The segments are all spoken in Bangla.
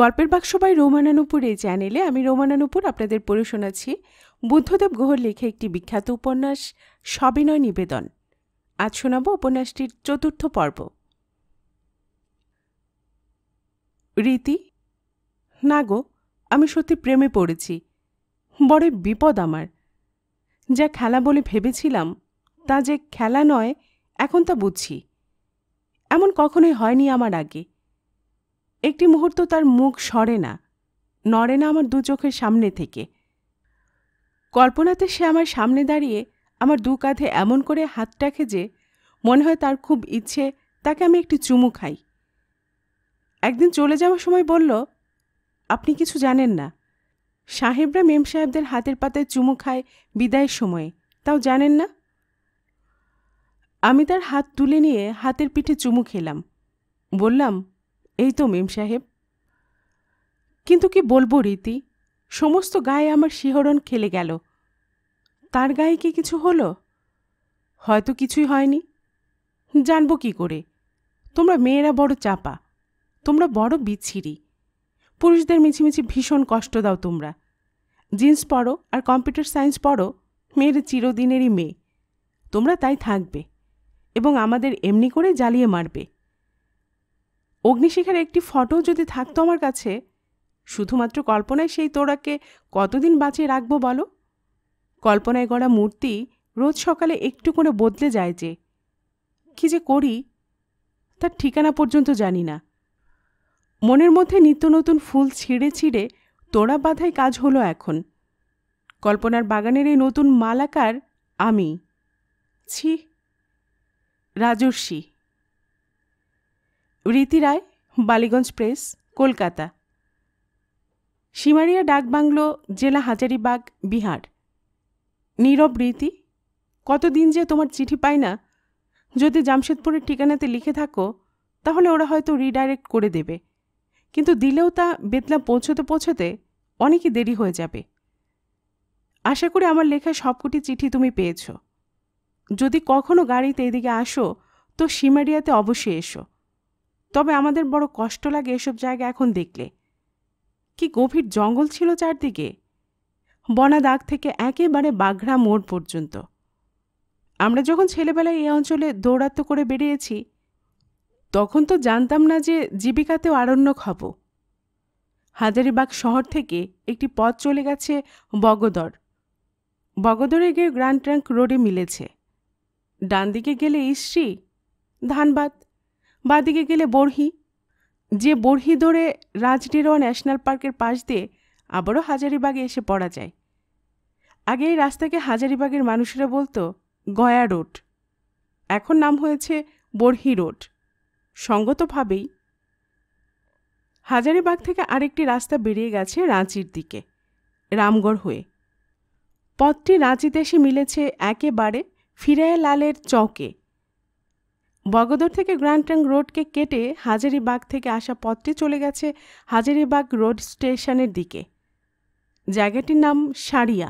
গল্পের বাক্স বাই রোমানানুপুর এই চ্যানেলে আমি রোমানানুপুর আপনাদের পড়ে শোনাচ্ছি বুদ্ধদেব গুহর লেখে একটি বিখ্যাত উপন্যাস সবিনয় নিবেদন আজ শোনাব উপন্যাসটির চতুর্থ পর্ব রীতি না গো আমি সত্যি প্রেমে পড়েছি বড় বিপদ আমার যা খেলা বলে ভেবেছিলাম তা যে খেলা নয় এখন তা বুঝছি এমন কখনোই হয়নি আমার আগে একটি মুহূর্ত তার মুখ সরে না নড়ে না আমার দু চোখের সামনে থেকে কল্পনাতে সে আমার সামনে দাঁড়িয়ে আমার দু কাঁধে এমন করে হাত রাখে যে মনে হয় তার খুব ইচ্ছে তাকে আমি একটি চুমু খাই একদিন চলে যাওয়ার সময় বলল আপনি কিছু জানেন না সাহেবরা মেম সাহেবদের হাতের পাতায় চুমু খায় বিদায়ের সময়ে তাও জানেন না আমি তার হাত তুলে নিয়ে হাতের পিঠে চুমু খেলাম বললাম এই তো মেম সাহেব কিন্তু কি বলবো রীতি সমস্ত গায়ে আমার শিহরণ খেলে গেল তার গায়ে কি কিছু হলো হয়তো কিছুই হয়নি জানব কি করে তোমরা মেয়েরা বড় চাপা তোমরা বড় বিচ্ছিরি পুরুষদের মিছিমিছি ভীষণ কষ্ট দাও তোমরা জিন্স পড়ো আর কম্পিউটার সায়েন্স পড়ো মেয়ের চিরদিনেরই মেয়ে তোমরা তাই থাকবে এবং আমাদের এমনি করে জ্বালিয়ে মারবে অগ্নিশিখার একটি ফটো যদি থাকতো আমার কাছে শুধুমাত্র কল্পনায় সেই তোড়াকে কতদিন বাঁচিয়ে রাখবো বলো কল্পনায় গড়া মূর্তি রোজ সকালে একটু করে বদলে যায় যে কি যে করি তার ঠিকানা পর্যন্ত জানি না মনের মধ্যে নিত্য নতুন ফুল ছিঁড়ে ছিঁড়ে তোড়া বাঁধাই কাজ হলো এখন কল্পনার বাগানের এই নতুন মালাকার আমি ছি রাজস্বী রীতি রায় বালিগঞ্জ প্রেস কলকাতা সিমারিয়া ডাকবাংলো জেলা হাজারিবাগ বিহার নীরব রীতি কতদিন যে তোমার চিঠি পাই না যদি জামশেদপুরের ঠিকানাতে লিখে থাকো তাহলে ওরা হয়তো রিডাইরেক্ট করে দেবে কিন্তু দিলেও তা বেতলা পৌঁছতে পৌঁছতে অনেকই দেরি হয়ে যাবে আশা করি আমার লেখা সবকটি চিঠি তুমি পেয়েছ যদি কখনো গাড়িতে এদিকে আসো তো সিমারিয়াতে অবশ্যই এসো তবে আমাদের বড় কষ্ট লাগে এসব জায়গা এখন দেখলে কি গভীর জঙ্গল ছিল চারদিকে বনা দাগ থেকে একেবারে বাঘড়া মোড় পর্যন্ত আমরা যখন ছেলেবেলায় এই অঞ্চলে দৌড়াত্ম করে বেরিয়েছি তখন তো জানতাম না যে জীবিকাতেও আরণ্যক হব হাজারিবাগ শহর থেকে একটি পথ চলে গেছে বগদর বগদরে গিয়ে গ্র্যান্ড ট্রাঙ্ক রোডে মিলেছে ডান দিকে গেলে ইস্রি ধানবাদ বাদিকে গেলে বর্হি যে বর্হি ধরে রাজডেরোয়া ন্যাশনাল পার্কের পাশ দিয়ে আবারও হাজারিবাগে এসে পড়া যায় আগে এই রাস্তাকে হাজারিবাগের মানুষেরা বলতো গয়া রোড এখন নাম হয়েছে বর্হি রোড সঙ্গতভাবেই হাজারিবাগ থেকে আরেকটি রাস্তা বেরিয়ে গেছে রাঁচির দিকে রামগড় হয়ে পথটি রাঁচিতে এসে মিলেছে একেবারে ফিরায় লালের চকে বগদর থেকে গ্র্যান্টাং রোডকে কেটে হাজারিবাগ থেকে আসা পথটি চলে গেছে হাজারিবাগ রোড স্টেশনের দিকে জায়গাটির নাম সারিয়া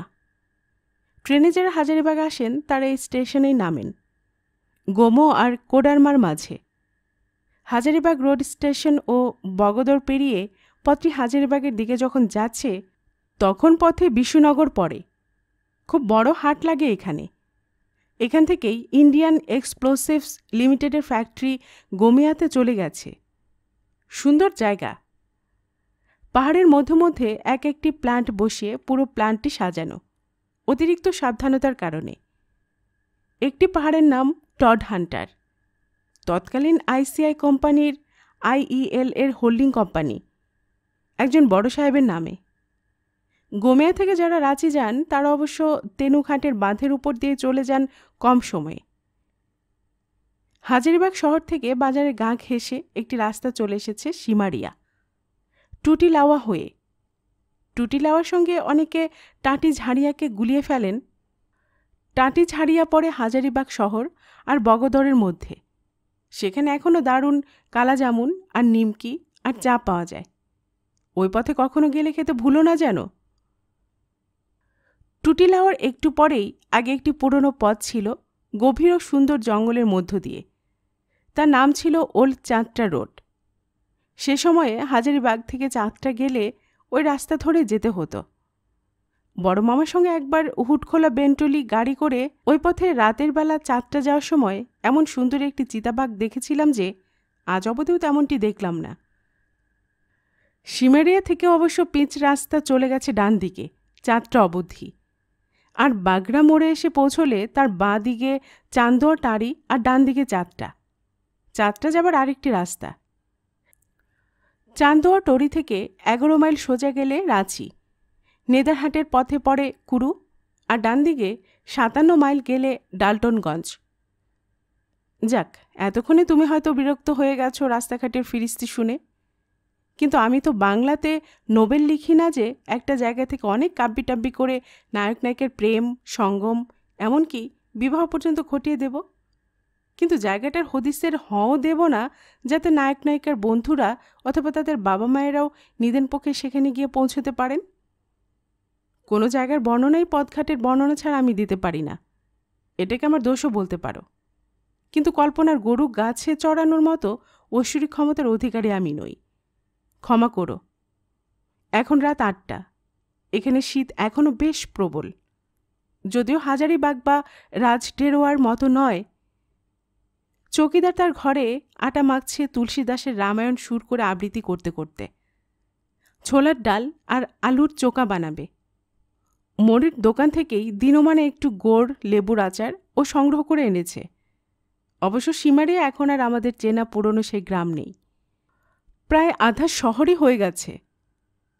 ট্রেনে যারা হাজারিবাগ আসেন তারা এই স্টেশনেই নামেন গোমো আর কোডারমার মাঝে হাজারিবাগ রোড স্টেশন ও বগদর পেরিয়ে পথটি হাজারিবাগের দিকে যখন যাচ্ছে তখন পথে বিশুনগর পড়ে খুব বড় হাট লাগে এখানে এখান থেকেই ইন্ডিয়ান এক্সপ্লোসিভস লিমিটেডের ফ্যাক্টরি গোমিয়াতে চলে গেছে সুন্দর জায়গা পাহাড়ের মধ্যে মধ্যে এক একটি প্ল্যান্ট বসিয়ে পুরো প্ল্যান্টটি সাজানো অতিরিক্ত সাবধানতার কারণে একটি পাহাড়ের নাম টড হান্টার তৎকালীন আইসিআই কোম্পানির আইইএল e এর হোল্ডিং কোম্পানি একজন বড় সাহেবের নামে গোমিয়া থেকে যারা রাঁচি যান তারা অবশ্য তেনুঘাটের বাঁধের উপর দিয়ে চলে যান কম সময়ে হাজারিবাগ শহর থেকে বাজারে গা ঘেসে একটি রাস্তা চলে এসেছে টুটি লাওয়া হয়ে লাওয়ার সঙ্গে অনেকে টাটি ঝাড়িয়াকে গুলিয়ে ফেলেন টাটি ঝাড়িয়া পড়ে হাজারিবাগ শহর আর বগদরের মধ্যে সেখানে এখনও দারুণ কালাজামুন আর নিমকি আর চা পাওয়া যায় ওই পথে কখনো গেলে খেতে ভুলো না জানো টুটিলাওয়ার একটু পরেই আগে একটি পুরনো পথ ছিল গভীর ও সুন্দর জঙ্গলের মধ্য দিয়ে তার নাম ছিল ওল্ড চাঁদটা রোড সে সময়ে হাজারিবাগ থেকে চাঁদটা গেলে ওই রাস্তা ধরে যেতে হতো বড় মামার সঙ্গে একবার হুটখোলা বেন্টলি গাড়ি করে ওই পথে রাতের বেলা চাঁদটা যাওয়ার সময় এমন সুন্দর একটি চিতাবাঘ দেখেছিলাম যে আজ অবধিও তেমনটি দেখলাম না সিমেরিয়া থেকে অবশ্য পিচ রাস্তা চলে গেছে ডান দিকে চাঁদটা অবধি আর বাগড়া মোড়ে এসে পৌঁছলে তার বাঁ দিকে টাড়ি আর ডান দিকে চাঁদটা চাঁদটা যাবার আরেকটি রাস্তা চান্দোয়া টরি থেকে এগারো মাইল সোজা গেলে রাঁচি নেদারহাটের পথে পড়ে কুরু আর ডান দিকে সাতান্ন মাইল গেলে ডালটনগঞ্জ যাক এতক্ষণে তুমি হয়তো বিরক্ত হয়ে গেছো রাস্তাঘাটের ফিরিস্তি শুনে কিন্তু আমি তো বাংলাতে নোবেল লিখি না যে একটা জায়গা থেকে অনেক কাব্যি টাব্বি করে নায়ক নায়কের প্রেম সঙ্গম এমনকি বিবাহ পর্যন্ত ঘটিয়ে দেব কিন্তু জায়গাটার হদিসের হও দেব না যাতে নায়ক নায়িকার বন্ধুরা অথবা তাদের বাবা মায়েরাও নিদেন পক্ষে সেখানে গিয়ে পৌঁছতে পারেন কোনো জায়গার বর্ণনাই পদঘাটের বর্ণনা ছাড়া আমি দিতে পারি না এটাকে আমার দোষও বলতে পারো কিন্তু কল্পনার গরু গাছে চড়ানোর মতো ঐশ্বরিক ক্ষমতার অধিকারী আমি নই ক্ষমা করো এখন রাত আটটা এখানে শীত এখনও বেশ প্রবল যদিও হাজারিবাগ বা রাজডেরোয়ার মতো নয় চকিদার তার ঘরে আটা মাখছে তুলসীদাসের রামায়ণ সুর করে আবৃত্তি করতে করতে ছোলার ডাল আর আলুর চোকা বানাবে মোড়ের দোকান থেকেই দিনমানে একটু গোড় লেবুর আচার ও সংগ্রহ করে এনেছে অবশ্য সীমারে এখন আর আমাদের চেনা পুরনো সেই গ্রাম নেই প্রায় আধা শহরই হয়ে গেছে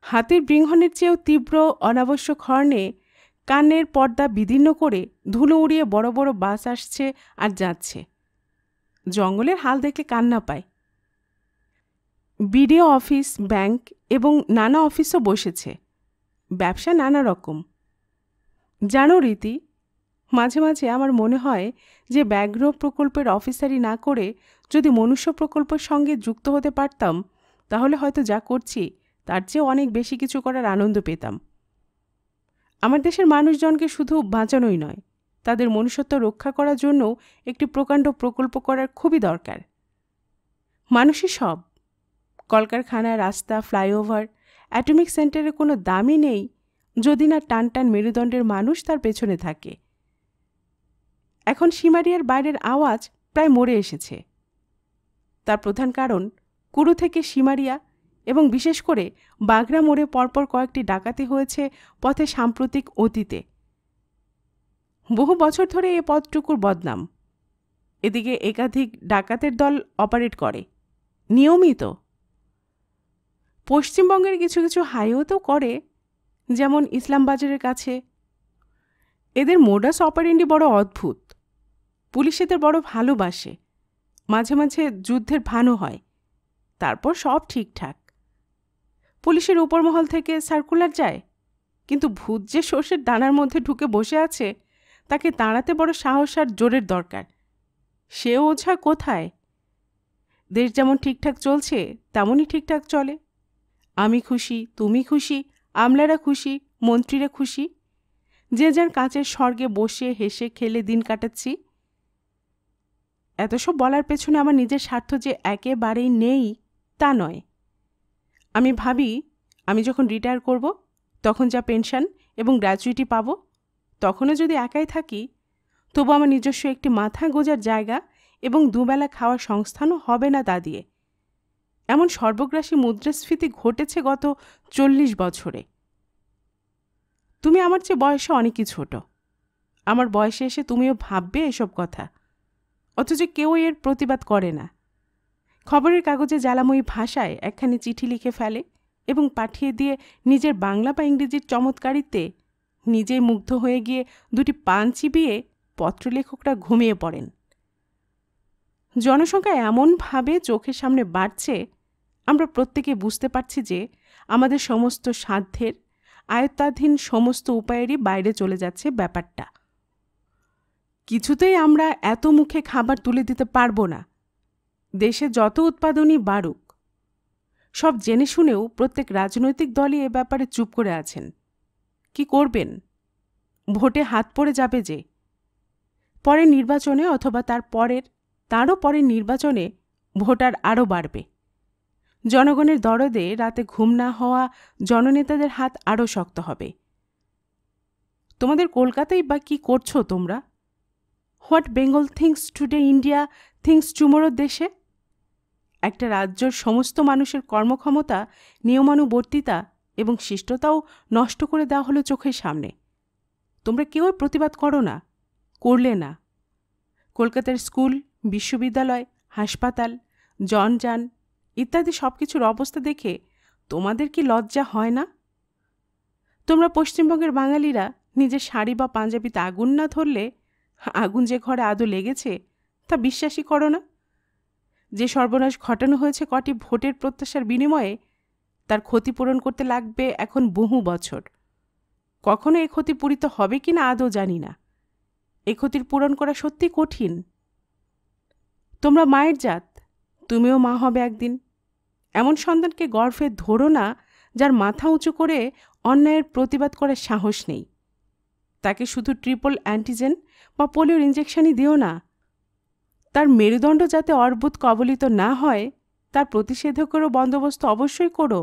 হাতের বৃংহনের চেয়েও তীব্র অনাবশ্যক হর্নে কানের পর্দা বিদীর্ণ করে ধুলো উড়িয়ে বড় বড় বাস আসছে আর যাচ্ছে জঙ্গলের হাল দেখে কান্না পায় বিডিও অফিস ব্যাংক এবং নানা অফিসও বসেছে ব্যবসা নানা রকম জানো রীতি মাঝে মাঝে আমার মনে হয় যে ব্যাঘ্র প্রকল্পের অফিসারি না করে যদি মনুষ্য প্রকল্পের সঙ্গে যুক্ত হতে পারতাম তাহলে হয়তো যা করছি তার চেয়ে অনেক বেশি কিছু করার আনন্দ পেতাম আমার দেশের মানুষজনকে শুধু বাঁচানোই নয় তাদের মনুষ্যত্ব রক্ষা করার জন্য একটি প্রকাণ্ড প্রকল্প করার খুবই দরকার মানুষই সব কলকারখানা রাস্তা ফ্লাইওভার অ্যাটমিক সেন্টারে কোনো দামই নেই যদি না টান টান মেরুদণ্ডের মানুষ তার পেছনে থাকে এখন সীমারিয়ার বাইরের আওয়াজ প্রায় মরে এসেছে তার প্রধান কারণ কুরু থেকে সিমারিয়া এবং বিশেষ করে বাগরা মোড়ে পরপর কয়েকটি ডাকাতি হয়েছে পথে সাম্প্রতিক অতীতে বহু বছর ধরে এ পথটুকুর বদনাম এদিকে একাধিক ডাকাতের দল অপারেট করে নিয়মিত পশ্চিমবঙ্গের কিছু কিছু তো করে যেমন ইসলামবাজারের কাছে এদের মোডাস অপারেন্ডি বড় অদ্ভুত পুলিশ এদের বড় ভালোবাসে মাঝে মাঝে যুদ্ধের ভানও হয় তারপর সব ঠিকঠাক পুলিশের উপর মহল থেকে সার্কুলার যায় কিন্তু ভূত যে সর্ষের দানার মধ্যে ঢুকে বসে আছে তাকে দাঁড়াতে বড় সাহস আর জোরের দরকার সে ওঝা কোথায় দেশ যেমন ঠিকঠাক চলছে তেমনই ঠিকঠাক চলে আমি খুশি তুমি খুশি আমলারা খুশি মন্ত্রীরা খুশি যে যার কাঁচের স্বর্গে বসে হেসে খেলে দিন কাটাচ্ছি এত সব বলার পেছনে আমার নিজের স্বার্থ যে একেবারেই নেই তা নয় আমি ভাবি আমি যখন রিটায়ার করব তখন যা পেনশন এবং গ্র্যাচুইটি পাব তখনও যদি একাই থাকি তবু আমার নিজস্ব একটি মাথা গোজার জায়গা এবং দুবেলা খাওয়ার সংস্থানও হবে না তা দিয়ে এমন সর্বগ্রাসী মুদ্রাস্ফীতি ঘটেছে গত চল্লিশ বছরে তুমি আমার চেয়ে বয়সে অনেকই ছোট আমার বয়সে এসে তুমিও ভাববে এসব কথা অথচ কেউ এর প্রতিবাদ করে না খবরের কাগজে জ্বালাময়ী ভাষায় একখানি চিঠি লিখে ফেলে এবং পাঠিয়ে দিয়ে নিজের বাংলা বা ইংরেজির চমৎকারিতে নিজেই মুগ্ধ হয়ে গিয়ে দুটি পান চিবিয়ে পত্রলেখকরা ঘুমিয়ে পড়েন জনসংখ্যা এমনভাবে চোখের সামনে বাড়ছে আমরা প্রত্যেকে বুঝতে পারছি যে আমাদের সমস্ত সাধ্যের আয়ত্তাধীন সমস্ত উপায়েরই বাইরে চলে যাচ্ছে ব্যাপারটা কিছুতেই আমরা এত মুখে খাবার তুলে দিতে পারবো না দেশে যত উৎপাদনই বাড়ুক সব জেনে শুনেও প্রত্যেক রাজনৈতিক দলই এ ব্যাপারে চুপ করে আছেন কি করবেন ভোটে হাত পড়ে যাবে যে পরে নির্বাচনে অথবা তার পরের তারও পরে নির্বাচনে ভোটার আরও বাড়বে জনগণের দরদে রাতে ঘুম না হওয়া জননেতাদের হাত আরও শক্ত হবে তোমাদের কলকাতায় বা কি করছো তোমরা what Bengal thinks today India thinks টুমোরোর দেশে একটা রাজ্যর সমস্ত মানুষের কর্মক্ষমতা নিয়মানুবর্তিতা এবং শিষ্টতাও নষ্ট করে দেওয়া হলো চোখের সামনে তোমরা কেউই প্রতিবাদ করো না করলে না কলকাতার স্কুল বিশ্ববিদ্যালয় হাসপাতাল জনযান ইত্যাদি সব কিছুর অবস্থা দেখে তোমাদের কি লজ্জা হয় না তোমরা পশ্চিমবঙ্গের বাঙালিরা নিজের শাড়ি বা পাঞ্জাবিতে আগুন না ধরলে আগুন যে ঘরে আদৌ লেগেছে তা বিশ্বাসই করো না যে সর্বনাশ ঘটানো হয়েছে কটি ভোটের প্রত্যাশার বিনিময়ে তার ক্ষতিপূরণ করতে লাগবে এখন বহু বছর কখনো এ ক্ষতি পূরিত হবে কি না আদৌ জানি না এ ক্ষতির পূরণ করা সত্যি কঠিন তোমরা মায়ের জাত তুমিও মা হবে একদিন এমন সন্তানকে গর্ভে ধরো না যার মাথা উঁচু করে অন্যায়ের প্রতিবাদ করার সাহস নেই তাকে শুধু ট্রিপল অ্যান্টিজেন বা পোলিওর ইঞ্জেকশনই দিও না তার মেরুদণ্ড যাতে অর্বুত কবলিত না হয় তার প্রতিষেধকেরও বন্দোবস্ত অবশ্যই করো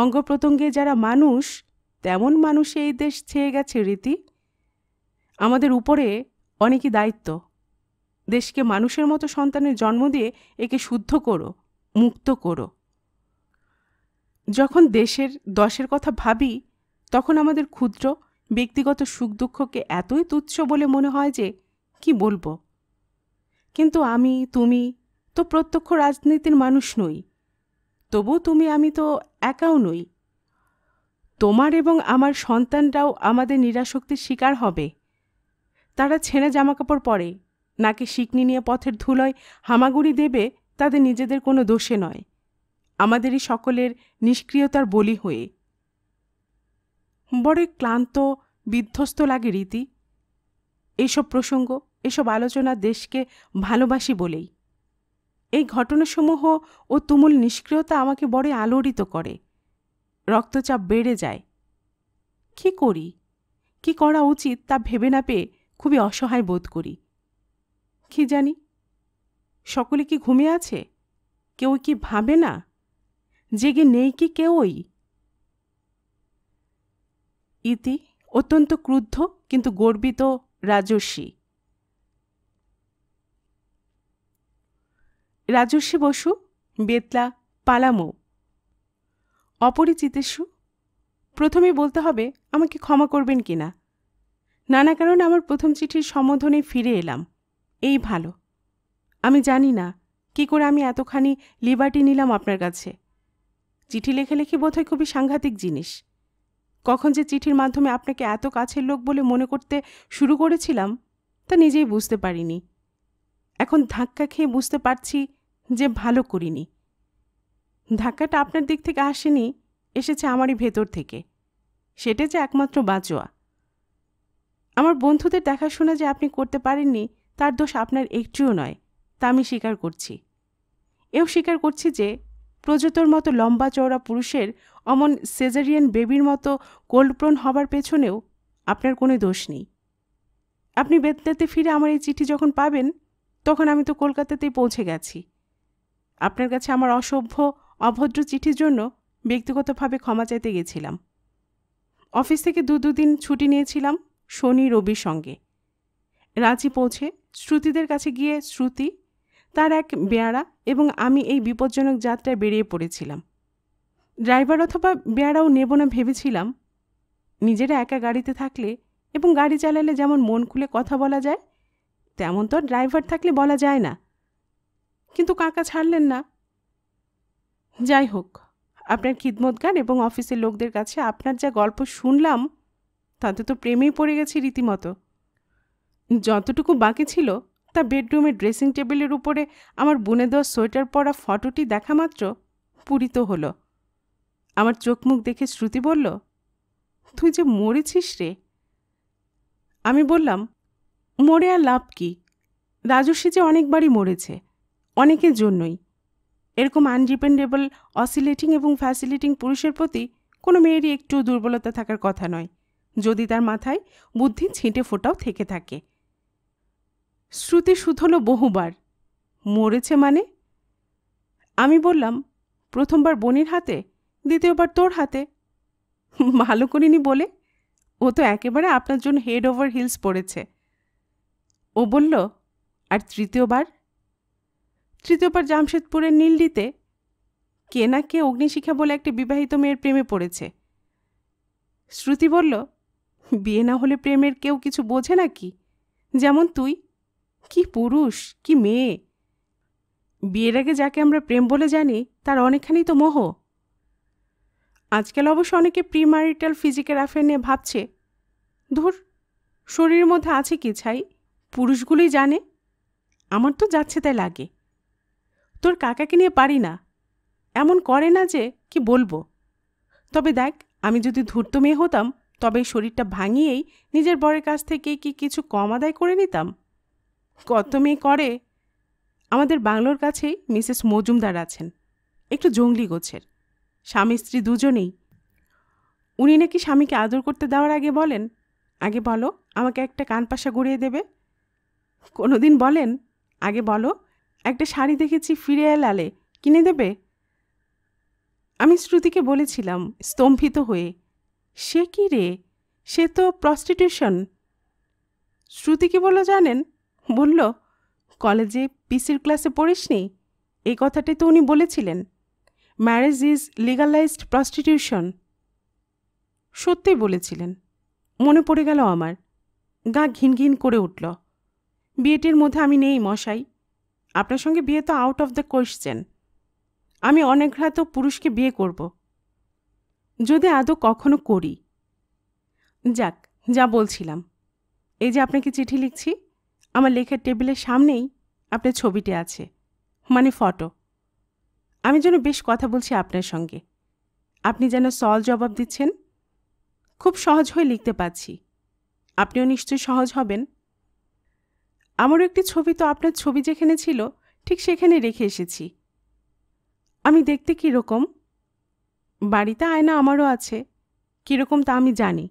অঙ্গ প্রত্যঙ্গে যারা মানুষ তেমন মানুষ এই দেশ ছেয়ে গেছে রীতি আমাদের উপরে অনেকই দায়িত্ব দেশকে মানুষের মতো সন্তানের জন্ম দিয়ে একে শুদ্ধ করো মুক্ত করো যখন দেশের দশের কথা ভাবি তখন আমাদের ক্ষুদ্র ব্যক্তিগত সুখ দুঃখকে এতই তুচ্ছ বলে মনে হয় যে কি বলবো কিন্তু আমি তুমি তো প্রত্যক্ষ রাজনীতির মানুষ নই তবু তুমি আমি তো একাও নই তোমার এবং আমার সন্তানরাও আমাদের নিরাশক্তির শিকার হবে তারা ছেঁড়া জামাকাপড় পরে নাকি শিকনি নিয়ে পথের ধুলোয় হামাগুড়ি দেবে তাদের নিজেদের কোনো দোষে নয় আমাদেরই সকলের নিষ্ক্রিয়তার বলি হয়ে বড় ক্লান্ত বিধ্বস্ত লাগে রীতি এইসব প্রসঙ্গ এসব আলোচনা দেশকে ভালোবাসি বলেই এই ঘটনাসমূহ ও তুমুল নিষ্ক্রিয়তা আমাকে বড় আলোড়িত করে রক্তচাপ বেড়ে যায় কি করি কি করা উচিত তা ভেবে না পেয়ে খুবই অসহায় বোধ করি কি জানি সকলে কি ঘুমিয়ে আছে কেউ কি ভাবে না জেগে নেই কি কেউই ইতি অত্যন্ত ক্রুদ্ধ কিন্তু গর্বিত রাজস্বী রাজস্বী বসু বেতলা পালামো অপরিচিতেশু প্রথমে বলতে হবে আমাকে ক্ষমা করবেন কিনা নানা কারণে আমার প্রথম চিঠির সম্বোধনে ফিরে এলাম এই ভালো আমি জানি না কি করে আমি এতখানি লিবার্টি নিলাম আপনার কাছে চিঠি লেখালেখি বোধহয় খুবই সাংঘাতিক জিনিস কখন যে চিঠির মাধ্যমে আপনাকে এত কাছের লোক বলে মনে করতে শুরু করেছিলাম তা নিজেই বুঝতে পারিনি এখন ধাক্কা খেয়ে বুঝতে পারছি যে ভালো করিনি ধাক্কাটা আপনার দিক থেকে আসেনি এসেছে আমারই ভেতর থেকে সেটা যে একমাত্র বাঁচোয়া আমার বন্ধুদের দেখাশোনা যে আপনি করতে পারেননি তার দোষ আপনার একটুও নয় তা আমি স্বীকার করছি এও স্বীকার করছি যে প্রযতর মতো লম্বা চওড়া পুরুষের অমন সেজারিয়ান বেবির মতো কোল্ডপ্রণ হবার পেছনেও আপনার কোনো দোষ নেই আপনি বেদনাতে ফিরে আমার এই চিঠি যখন পাবেন তখন আমি তো কলকাতাতেই পৌঁছে গেছি আপনার কাছে আমার অসভ্য অভদ্র চিঠির জন্য ব্যক্তিগতভাবে ক্ষমা চাইতে গেছিলাম অফিস থেকে দু দুদিন ছুটি নিয়েছিলাম শনি রবির সঙ্গে রাঁচি পৌঁছে শ্রুতিদের কাছে গিয়ে শ্রুতি তার এক বেয়ারা এবং আমি এই বিপজ্জনক যাত্রায় বেরিয়ে পড়েছিলাম ড্রাইভার অথবা বেয়ারাও নেব না ভেবেছিলাম নিজেরা একা গাড়িতে থাকলে এবং গাড়ি চালালে যেমন মন খুলে কথা বলা যায় তেমন তো ড্রাইভার থাকলে বলা যায় না কিন্তু কাকা ছাড়লেন না যাই হোক আপনার খিদমতগান এবং অফিসের লোকদের কাছে আপনার যা গল্প শুনলাম তাতে তো প্রেমেই পড়ে গেছি রীতিমতো যতটুকু বাকি ছিল তা বেডরুমের ড্রেসিং টেবিলের উপরে আমার বুনে দেওয়া সোয়েটার পরা ফটোটি দেখা মাত্র পুরিত হলো আমার চোখ মুখ দেখে শ্রুতি বলল তুই যে মরেছিস রে আমি বললাম মরে আর লাভ কি রাজস্বী যে অনেকবারই মরেছে অনেকের জন্যই এরকম আনডিপেন্ডেবল অসিলেটিং এবং ফ্যাসিলেটিং পুরুষের প্রতি কোনো মেয়েরই একটু দুর্বলতা থাকার কথা নয় যদি তার মাথায় বুদ্ধি ছিঁটে ফোটাও থেকে থাকে শ্রুতি হল বহুবার মরেছে মানে আমি বললাম প্রথমবার বনির হাতে দ্বিতীয়বার তোর হাতে ভালো করিনি বলে ও তো একেবারে আপনার জন্য হেড ওভার হিলস পড়েছে ও বলল আর তৃতীয়বার তৃতীয়বার জামশেদপুরের নীলডিতে কে না কে অগ্নিশিখা বলে একটি বিবাহিত মেয়ের প্রেমে পড়েছে শ্রুতি বলল বিয়ে না হলে প্রেমের কেউ কিছু বোঝে নাকি যেমন তুই কি পুরুষ কি মেয়ে বিয়ের আগে যাকে আমরা প্রেম বলে জানি তার অনেকখানি তো মোহ আজকাল অবশ্য অনেকে প্রিমারিটাল ফিজিক্যাল অ্যাফেয়ার নিয়ে ভাবছে ধুর শরীরের মধ্যে আছে কি ছাই পুরুষগুলোই জানে আমার তো যাচ্ছে তাই লাগে তোর কাকাকে নিয়ে পারি না এমন করে না যে কি বলবো তবে দেখ আমি যদি ধূর্ত মেয়ে হতাম তবে শরীরটা ভাঙিয়েই নিজের বরের কাছ থেকে কি কিছু কম আদায় করে নিতাম কত মেয়ে করে আমাদের বাংলোর কাছেই মিসেস মজুমদার আছেন একটু জঙ্গলি গোছের স্বামী স্ত্রী দুজনেই উনি নাকি স্বামীকে আদর করতে দেওয়ার আগে বলেন আগে বলো আমাকে একটা কানপাশা গড়িয়ে দেবে কোনো দিন বলেন আগে বলো একটা শাড়ি দেখেছি ফিরে এলালে কিনে দেবে আমি শ্রুতিকে বলেছিলাম স্তম্ভিত হয়ে সে কি রে সে তো প্রস্টিটিউশন শ্রুতি কি বলল জানেন বলল কলেজে পিসির ক্লাসে পড়িসনি এই কথাটাই তো উনি বলেছিলেন ম্যারেজ ইজ লিগালাইজড প্রস্টিটিউশন সত্যি বলেছিলেন মনে পড়ে গেল আমার গা ঘিন ঘিন করে উঠল বিয়েটির মধ্যে আমি নেই মশাই আপনার সঙ্গে বিয়ে তো আউট অফ দ্য কোয়েশ্চেন আমি অনেক ঘাত পুরুষকে বিয়ে করব যদি আদৌ কখনো করি যাক যা বলছিলাম এই যে আপনাকে চিঠি লিখছি আমার লেখার টেবিলের সামনেই আপনার ছবিটি আছে মানে ফটো আমি যেন বেশ কথা বলছি আপনার সঙ্গে আপনি যেন সল জবাব দিচ্ছেন খুব সহজ হয়ে লিখতে পাচ্ছি আপনিও নিশ্চয়ই সহজ হবেন আমারও একটি ছবি তো আপনার ছবি যেখানে ছিল ঠিক সেখানে রেখে এসেছি আমি দেখতে কীরকম বাড়িতে আয়না আমারও আছে কীরকম তা আমি জানি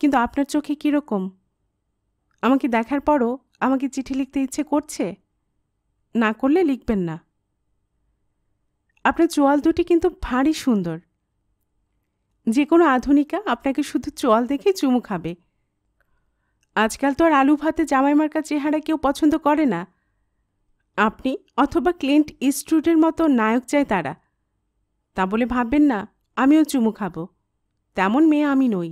কিন্তু আপনার চোখে কীরকম আমাকে দেখার পরও আমাকে চিঠি লিখতে ইচ্ছে করছে না করলে লিখবেন না আপনার চোয়াল দুটি কিন্তু ভারী সুন্দর যে কোনো আধুনিকা আপনাকে শুধু চোয়াল দেখে চুমু খাবে আজকাল তো আর আলু ভাতে কাছে চেহারা কেউ পছন্দ করে না আপনি অথবা ক্লিন্ট ইস্টুডের মতো নায়ক চায় তারা তা বলে ভাববেন না আমিও চুমু খাবো তেমন মেয়ে আমি নই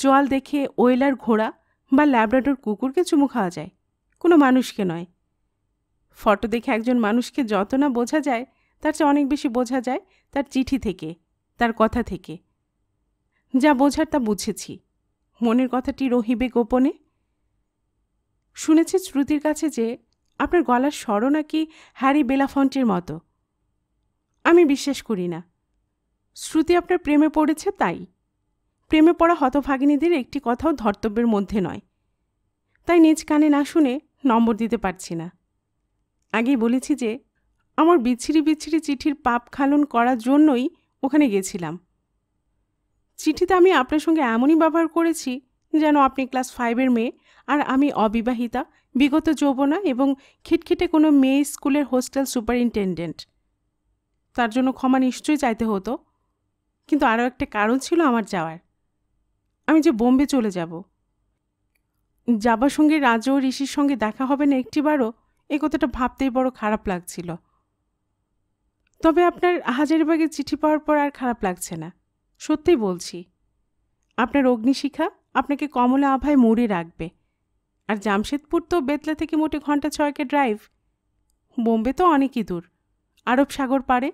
চোয়াল দেখে ওয়েলার ঘোড়া বা ল্যাবরাডোর কুকুরকে চুমু খাওয়া যায় কোনো মানুষকে নয় ফটো দেখে একজন মানুষকে যত না বোঝা যায় তার চেয়ে অনেক বেশি বোঝা যায় তার চিঠি থেকে তার কথা থেকে যা বোঝার তা বুঝেছি মনের কথাটি রহিবে গোপনে শুনেছি শ্রুতির কাছে যে আপনার গলার স্বরও নাকি হ্যারি বেলাফন্টের মতো আমি বিশ্বাস করি না শ্রুতি আপনার প্রেমে পড়েছে তাই প্রেমে পড়া হতভাগিনীদের একটি কথাও ধর্তব্যের মধ্যে নয় তাই নিজ কানে না শুনে নম্বর দিতে পারছি না আগেই বলেছি যে আমার বিচ্ছিরি বিচ্ছিরি চিঠির পাপ খালন করার জন্যই ওখানে গেছিলাম চিঠিতে আমি আপনার সঙ্গে এমনই ব্যবহার করেছি যেন আপনি ক্লাস ফাইভের মেয়ে আর আমি অবিবাহিতা বিগত যৌবনা এবং খিটখিটে কোনো মেয়ে স্কুলের হোস্টেল সুপারিনটেন্ডেন্ট তার জন্য ক্ষমা নিশ্চয়ই চাইতে হতো কিন্তু আরও একটা কারণ ছিল আমার যাওয়ার আমি যে বোম্বে চলে যাব যাবার সঙ্গে রাজ ও ঋষির সঙ্গে দেখা হবে না একটিবারও এ কথাটা ভাবতেই বড় খারাপ লাগছিল তবে আপনার হাজারবাগের চিঠি পাওয়ার পর আর খারাপ লাগছে না সত্যি বলছি আপনার অগ্নিশিখা আপনাকে কমলা আভায় মুড়ে রাখবে আর জামশেদপুর তো বেতলা থেকে মোটে ঘন্টা ছয়কে ড্রাইভ বোম্বে তো অনেকই দূর আরব সাগর পারে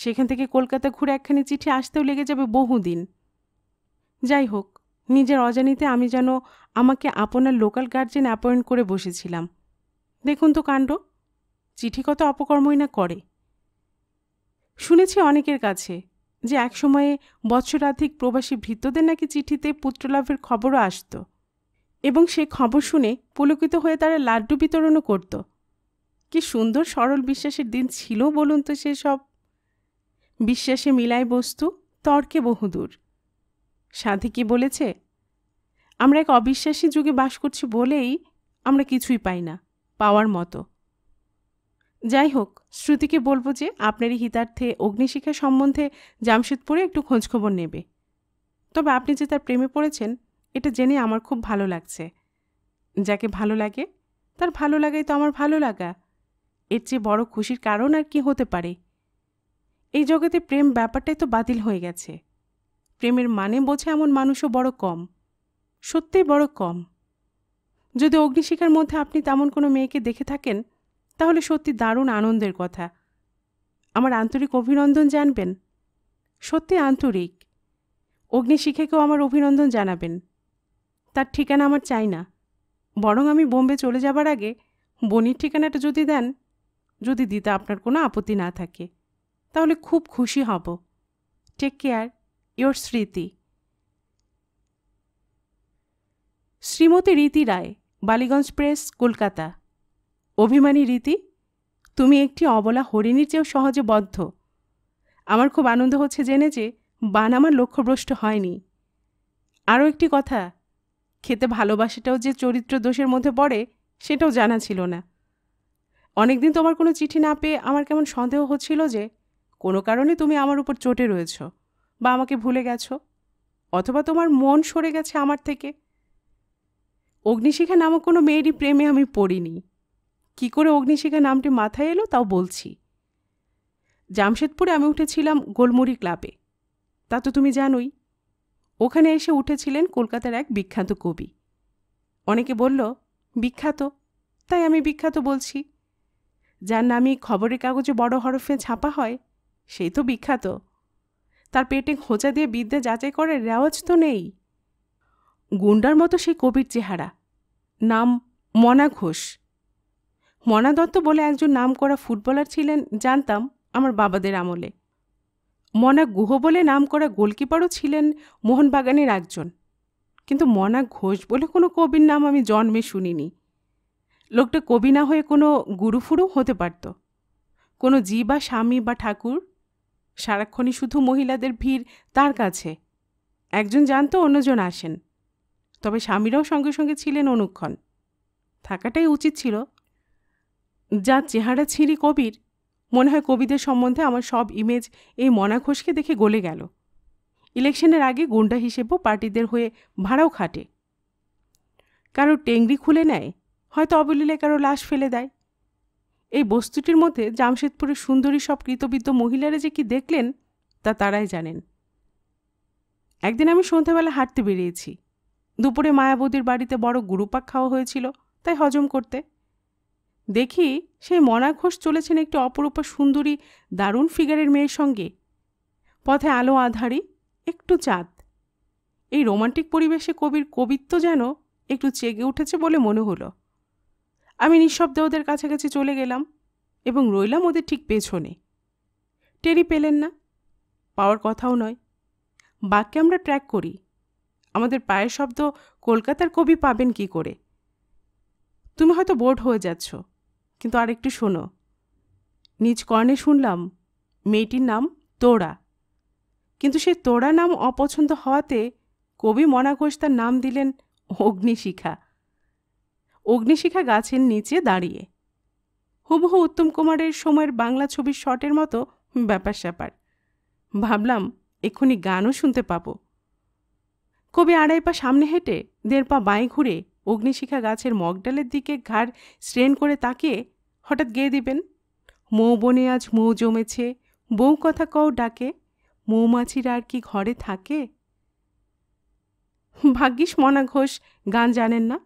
সেখান থেকে কলকাতা ঘুরে একখানি চিঠি আসতেও লেগে যাবে বহুদিন যাই হোক নিজের অজানিতে আমি যেন আমাকে আপনার লোকাল গার্জেন অ্যাপয়েন্ট করে বসেছিলাম দেখুন তো কাণ্ড চিঠি কত অপকর্মই না করে শুনেছি অনেকের কাছে যে একসময়ে বৎসরাধিক প্রবাসী ভৃত্যদের নাকি চিঠিতে পুত্রলাভের খবরও আসত এবং সে খবর শুনে পুলকিত হয়ে তারা লাড্ডু বিতরণও করত কি সুন্দর সরল বিশ্বাসের দিন ছিল বলুন তো সেসব বিশ্বাসে মিলায় বস্তু তর্কে বহুদূর সাধে কি বলেছে আমরা এক অবিশ্বাসী যুগে বাস করছি বলেই আমরা কিছুই পাই না পাওয়ার মতো যাই হোক শ্রুতিকে বলবো যে আপনারই হিতার্থে অগ্নিশিখা সম্বন্ধে জামশেদপুরে একটু খোঁজখবর নেবে তবে আপনি যে তার প্রেমে পড়েছেন এটা জেনে আমার খুব ভালো লাগছে যাকে ভালো লাগে তার ভালো লাগাই তো আমার ভালো লাগা এর চেয়ে বড় খুশির কারণ আর কি হতে পারে এই জগতে প্রেম ব্যাপারটাই তো বাতিল হয়ে গেছে প্রেমের মানে বোঝে এমন মানুষও বড় কম সত্যিই বড় কম যদি অগ্নিশিখার মধ্যে আপনি তেমন কোনো মেয়েকে দেখে থাকেন তাহলে সত্যি দারুণ আনন্দের কথা আমার আন্তরিক অভিনন্দন জানবেন সত্যি আন্তরিক অগ্নিশিখাকেও আমার অভিনন্দন জানাবেন তার ঠিকানা আমার চাই না বরং আমি বোম্বে চলে যাবার আগে বনির ঠিকানাটা যদি দেন যদি দিতে আপনার কোনো আপত্তি না থাকে তাহলে খুব খুশি হব টেক কেয়ার ইয়োর স্মৃতি শ্রীমতী রীতি রায় বালিগঞ্জ প্রেস কলকাতা অভিমানী রীতি তুমি একটি অবলা হরিণীর চেয়েও সহজে বদ্ধ আমার খুব আনন্দ হচ্ছে জেনে যে বান আমার লক্ষ্যভ্রষ্ট হয়নি আরও একটি কথা খেতে ভালোবাসাটাও যে চরিত্র দোষের মধ্যে পড়ে সেটাও জানা ছিল না অনেকদিন তোমার কোনো চিঠি না পেয়ে আমার কেমন সন্দেহ হচ্ছিল যে কোনো কারণে তুমি আমার উপর চটে রয়েছ বা আমাকে ভুলে গেছো অথবা তোমার মন সরে গেছে আমার থেকে অগ্নিশিখা নামক কোনো মেয়েরই প্রেমে আমি পড়িনি কি করে অগ্নিশিখা নামটি মাথায় এলো তাও বলছি জামশেদপুরে আমি উঠেছিলাম গোলমুড়ি ক্লাবে তা তো তুমি জানোই ওখানে এসে উঠেছিলেন কলকাতার এক বিখ্যাত কবি অনেকে বলল বিখ্যাত তাই আমি বিখ্যাত বলছি যার নামে খবরের কাগজে বড় হরফে ছাপা হয় সেই তো বিখ্যাত তার পেটে খোঁচা দিয়ে বিদ্যা যাচাই করার রেওয়াজ তো নেই গুন্ডার মতো সেই কবির চেহারা নাম মনা ঘোষ মনা দত্ত বলে একজন নাম করা ফুটবলার ছিলেন জানতাম আমার বাবাদের আমলে মনা গুহ বলে নাম করা গোলকিপারও ছিলেন মোহনবাগানের একজন কিন্তু মনা ঘোষ বলে কোনো কবির নাম আমি জন্মে শুনিনি লোকটা কবি না হয়ে কোনো গুরুফুরু হতে পারত কোনো জি বা স্বামী বা ঠাকুর সারাক্ষণই শুধু মহিলাদের ভিড় তার কাছে একজন জানতো অন্যজন আসেন তবে স্বামীরাও সঙ্গে সঙ্গে ছিলেন অনুক্ষণ থাকাটাই উচিত ছিল যা চেহারা ছিঁড়ি কবির মনে হয় কবিদের সম্বন্ধে আমার সব ইমেজ এই মনা ঘোষকে দেখে গলে গেল ইলেকশনের আগে গুন্ডা হিসেবেও পার্টিদের হয়ে ভাড়াও খাটে কারো টেংরি খুলে নেয় হয়তো অবলীলে কারো লাশ ফেলে দেয় এই বস্তুটির মধ্যে জামশেদপুরের সুন্দরী সব কৃতবিদ্ধ মহিলারা যে কি দেখলেন তা তারাই জানেন একদিন আমি সন্ধ্যাবেলা হাঁটতে বেরিয়েছি দুপুরে মায়াবদীর বাড়িতে বড় গুরুপাক খাওয়া হয়েছিল তাই হজম করতে দেখি সেই মনা ঘোষ চলেছেন একটি অপরূপা সুন্দরী দারুণ ফিগারের মেয়ের সঙ্গে পথে আলো আধারি একটু চাঁদ এই রোমান্টিক পরিবেশে কবির কবিত্ব যেন একটু চেগে উঠেছে বলে মনে হলো আমি নিঃশব্দে ওদের কাছাকাছি চলে গেলাম এবং রইলাম ওদের ঠিক পেছনে টেরি পেলেন না পাওয়ার কথাও নয় বাক্যে আমরা ট্র্যাক করি আমাদের পায়ের শব্দ কলকাতার কবি পাবেন কি করে তুমি হয়তো বোর্ড হয়ে যাচ্ছ কিন্তু আরেকটু শোনো নিজ কর্ণে শুনলাম মেয়েটির নাম তোড়া কিন্তু সে তোড়া নাম অপছন্দ হওয়াতে কবি মনা ঘোষ তার নাম দিলেন অগ্নিশিখা অগ্নিশিখা গাছের নিচে দাঁড়িয়ে হুবহু উত্তম কুমারের সময়ের বাংলা ছবির শটের মতো ব্যাপার স্যাপার ভাবলাম এক্ষুনি গানও শুনতে পাব কবি আড়াই পা সামনে হেঁটে দেড় পা বাঁয়ে ঘুরে অগ্নিশিখা গাছের মগডালের দিকে ঘাড় স্ট্রেন করে তাকিয়ে হঠাৎ গেয়ে দিবেন মৌ বনে আজ মৌ জমেছে বউ কথা কও ডাকে মৌমাছিরা আর কি ঘরে থাকে ভাগ্যিস মনা ঘোষ গান জানেন না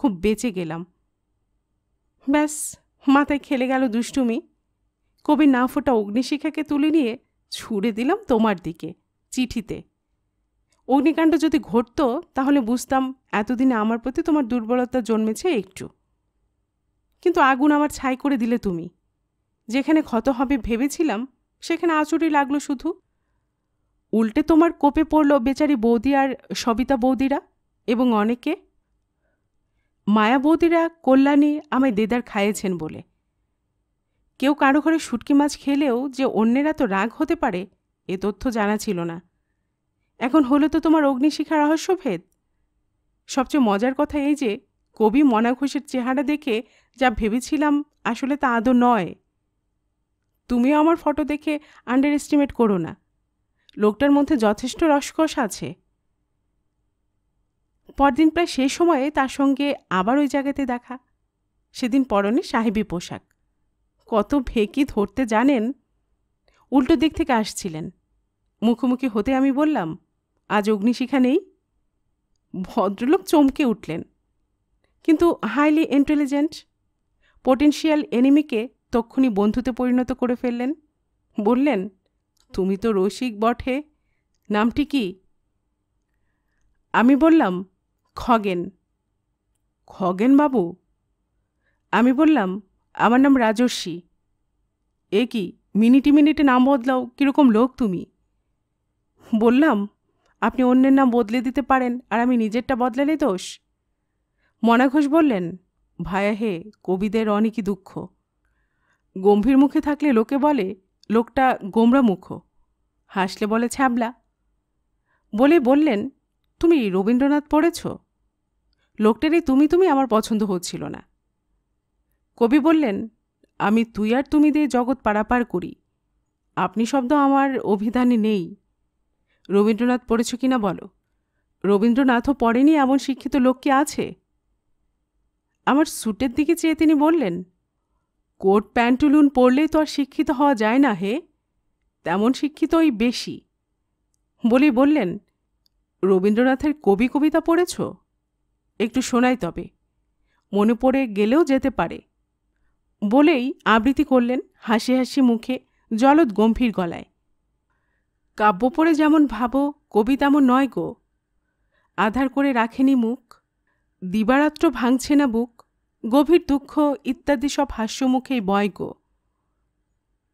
খুব বেঁচে গেলাম ব্যাস মাথায় খেলে গেল দুষ্টুমি কবি না ফোটা অগ্নিশিখাকে তুলে নিয়ে ছুড়ে দিলাম তোমার দিকে চিঠিতে অগ্নিকাণ্ড যদি ঘটত তাহলে বুঝতাম এতদিনে আমার প্রতি তোমার দুর্বলতা জন্মেছে একটু কিন্তু আগুন আমার ছাই করে দিলে তুমি যেখানে ক্ষত হবে ভেবেছিলাম সেখানে আচুরি লাগলো শুধু উল্টে তোমার কোপে পড়ল বেচারি বৌদি আর সবিতা বৌদিরা এবং অনেকে মায়া বৌদিরা কল্যাণী আমায় দেদার খাইয়েছেন বলে কেউ কারো ঘরে শুটকি মাছ খেলেও যে অন্যেরা তো রাগ হতে পারে এ তথ্য জানা ছিল না এখন হলো তো তোমার অগ্নিশিখা রহস্যভেদ সবচেয়ে মজার কথা এই যে কবি মনা ঘোষের চেহারা দেখে যা ভেবেছিলাম আসলে তা আদৌ নয় তুমিও আমার ফটো দেখে আন্ডার এস্টিমেট করো না লোকটার মধ্যে যথেষ্ট রসকস আছে পরদিন প্রায় সেই সময়ে তার সঙ্গে আবার ওই জায়গাতে দেখা সেদিন পরনে সাহেবী পোশাক কত ভেকি ধরতে জানেন উল্টো দিক থেকে আসছিলেন মুখোমুখি হতে আমি বললাম আজ অগ্নিশিখা নেই ভদ্রলোক চমকে উঠলেন কিন্তু হাইলি ইন্টেলিজেন্ট পোটেন্সিয়াল এনিমিকে তক্ষুনি বন্ধুতে পরিণত করে ফেললেন বললেন তুমি তো রসিক বটে নামটি কি আমি বললাম খগেন খগেন বাবু আমি বললাম আমার নাম রাজস্বী এ কি মিনিটে মিনিটে নাম বদলাও কীরকম লোক তুমি বললাম আপনি অন্যের নাম বদলে দিতে পারেন আর আমি নিজেরটা বদলালে দোষ মনা ঘোষ বললেন ভায়া হে কবিদের অনেকই দুঃখ গম্ভীর মুখে থাকলে লোকে বলে লোকটা গোমরা মুখ হাসলে বলে ছ্যাবলা বলে বললেন তুমি রবীন্দ্রনাথ পড়েছ এই তুমি তুমি আমার পছন্দ হচ্ছিল না কবি বললেন আমি তুই আর তুমি দিয়ে জগৎ পারাপার করি আপনি শব্দ আমার অভিধানে নেই রবীন্দ্রনাথ পড়েছ কি না বলো রবীন্দ্রনাথও পড়েনি এমন শিক্ষিত লোক কি আছে আমার স্যুটের দিকে চেয়ে তিনি বললেন কোট প্যান্টুলুন পরলেই তো আর শিক্ষিত হওয়া যায় না হে তেমন শিক্ষিত ওই বেশি বলেই বললেন রবীন্দ্রনাথের কবি কবিতা পড়েছ একটু শোনাই তবে মনে পড়ে গেলেও যেতে পারে বলেই আবৃত্তি করলেন হাসি হাসি মুখে জলদ গম্ভীর গলায় কাব্য পড়ে যেমন ভাবো কবি তেমন নয় গো আধার করে রাখেনি মুখ দিবারাত্র ভাঙছে না বুক গভীর দুঃখ ইত্যাদি সব হাস্যমুখেই বয় গো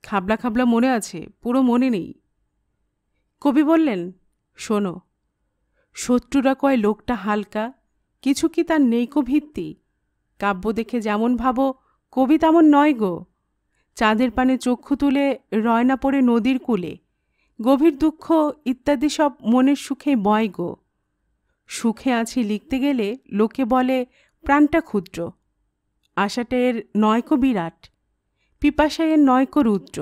খাবলা খাবলা মনে আছে পুরো মনে নেই কবি বললেন শোনো শত্রুরা কয় লোকটা হালকা কিছু কি তার নেই কো ভিত্তি কাব্য দেখে যেমন ভাবো কবি তেমন নয় গো চাঁদের পানে চক্ষু তুলে রয়না পড়ে নদীর কূলে গভীর দুঃখ ইত্যাদি সব মনের সুখে বয় গো সুখে আছি লিখতে গেলে লোকে বলে প্রাণটা ক্ষুদ্র আশাটের নয়ক বিরাট পিপাসায়ের নয়ক রুদ্র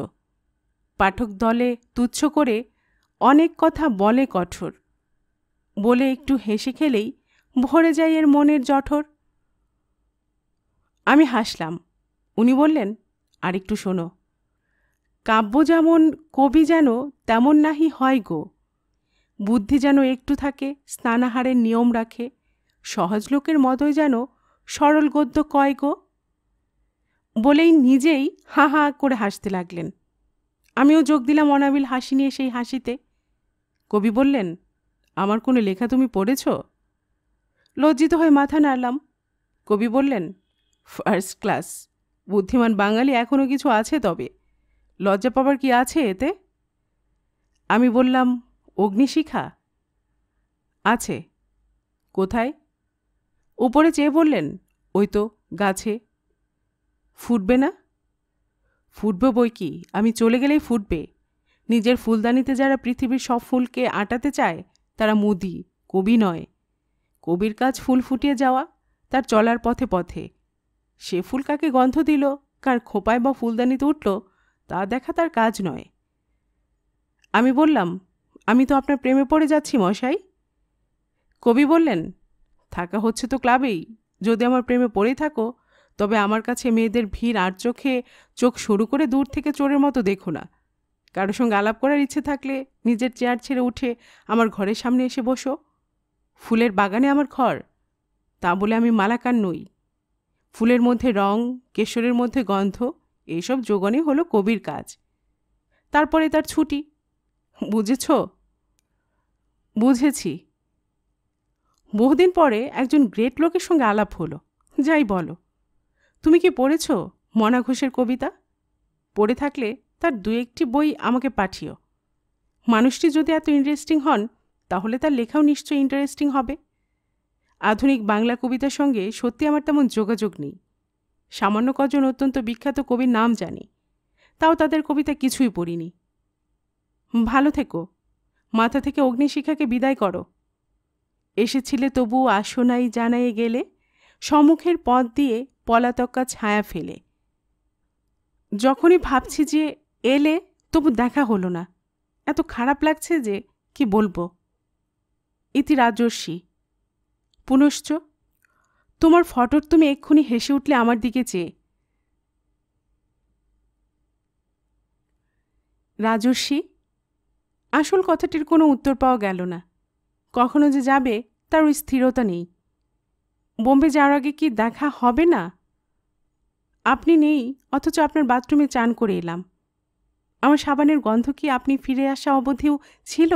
পাঠক দলে তুচ্ছ করে অনেক কথা বলে কঠোর বলে একটু হেসে খেলেই ভরে যায় এর মনের জঠর আমি হাসলাম উনি বললেন আর একটু শোনো কাব্য যেমন কবি যেন তেমন নাহি হয় গো বুদ্ধি যেন একটু থাকে স্নানাহারের নিয়ম রাখে সহজ লোকের মতোই যেন সরল গদ্য কয় গো বলেই নিজেই হা হা করে হাসতে লাগলেন আমিও যোগ দিলাম অনাবিল হাসি নিয়ে সেই হাসিতে কবি বললেন আমার কোনো লেখা তুমি পড়েছ লজ্জিত হয়ে মাথা নাড়লাম কবি বললেন ফার্স্ট ক্লাস বুদ্ধিমান বাঙালি এখনও কিছু আছে তবে লজ্জা পাবার কি আছে এতে আমি বললাম অগ্নিশিখা আছে কোথায় উপরে চেয়ে বললেন ওই তো গাছে ফুটবে না ফুটবে বই কি আমি চলে গেলেই ফুটবে নিজের ফুলদানিতে যারা পৃথিবীর সব ফুলকে আটাতে চায় তারা মুদি কবি নয় কবির কাজ ফুল ফুটিয়ে যাওয়া তার চলার পথে পথে সে ফুল কাকে গন্ধ দিল কার খোপায় বা ফুলদানিতে উঠল তা দেখা তার কাজ নয় আমি বললাম আমি তো আপনার প্রেমে পড়ে যাচ্ছি মশাই কবি বললেন থাকা হচ্ছে তো ক্লাবেই যদি আমার প্রেমে পড়ে থাকো তবে আমার কাছে মেয়েদের ভিড় আর চোখে চোখ শুরু করে দূর থেকে চোরের মতো দেখো না কারোর সঙ্গে আলাপ করার ইচ্ছে থাকলে নিজের চেয়ার ছেড়ে উঠে আমার ঘরের সামনে এসে বসো ফুলের বাগানে আমার ঘর তা বলে আমি মালাকার নই ফুলের মধ্যে রং কেশরের মধ্যে গন্ধ এইসব যোগানে হলো কবির কাজ তারপরে তার ছুটি বুঝেছ বুঝেছি বহুদিন পরে একজন গ্রেট লোকের সঙ্গে আলাপ হলো যাই বলো তুমি কি পড়েছ মনা ঘোষের কবিতা পড়ে থাকলে তার দু একটি বই আমাকে পাঠিও মানুষটি যদি এত ইন্টারেস্টিং হন তাহলে তার লেখাও নিশ্চয়ই ইন্টারেস্টিং হবে আধুনিক বাংলা কবিতার সঙ্গে সত্যি আমার তেমন যোগাযোগ নেই সামান্য কজন অত্যন্ত বিখ্যাত কবির নাম জানি তাও তাদের কবিতা কিছুই পড়িনি ভালো থেকো মাথা থেকে অগ্নিশিখাকে বিদায় করো এসেছিলে তবু আসনাই জানাই গেলে সম্মুখের পথ দিয়ে পলাতকা ছায়া ফেলে যখনই ভাবছি যে এলে তবু দেখা হলো না এত খারাপ লাগছে যে কি বলবো ইতি রাজস্বী পুনশ্চ তোমার ফটোর তুমি এক্ষুনি হেসে উঠলে আমার দিকে চেয়ে রাজস্বী আসল কথাটির কোনো উত্তর পাওয়া গেল না কখনো যে যাবে তার ওই স্থিরতা নেই বোম্বে যাওয়ার আগে কি দেখা হবে না আপনি নেই অথচ আপনার বাথরুমে চান করে এলাম আমার সাবানের গন্ধ কি আপনি ফিরে আসা অবধিও ছিল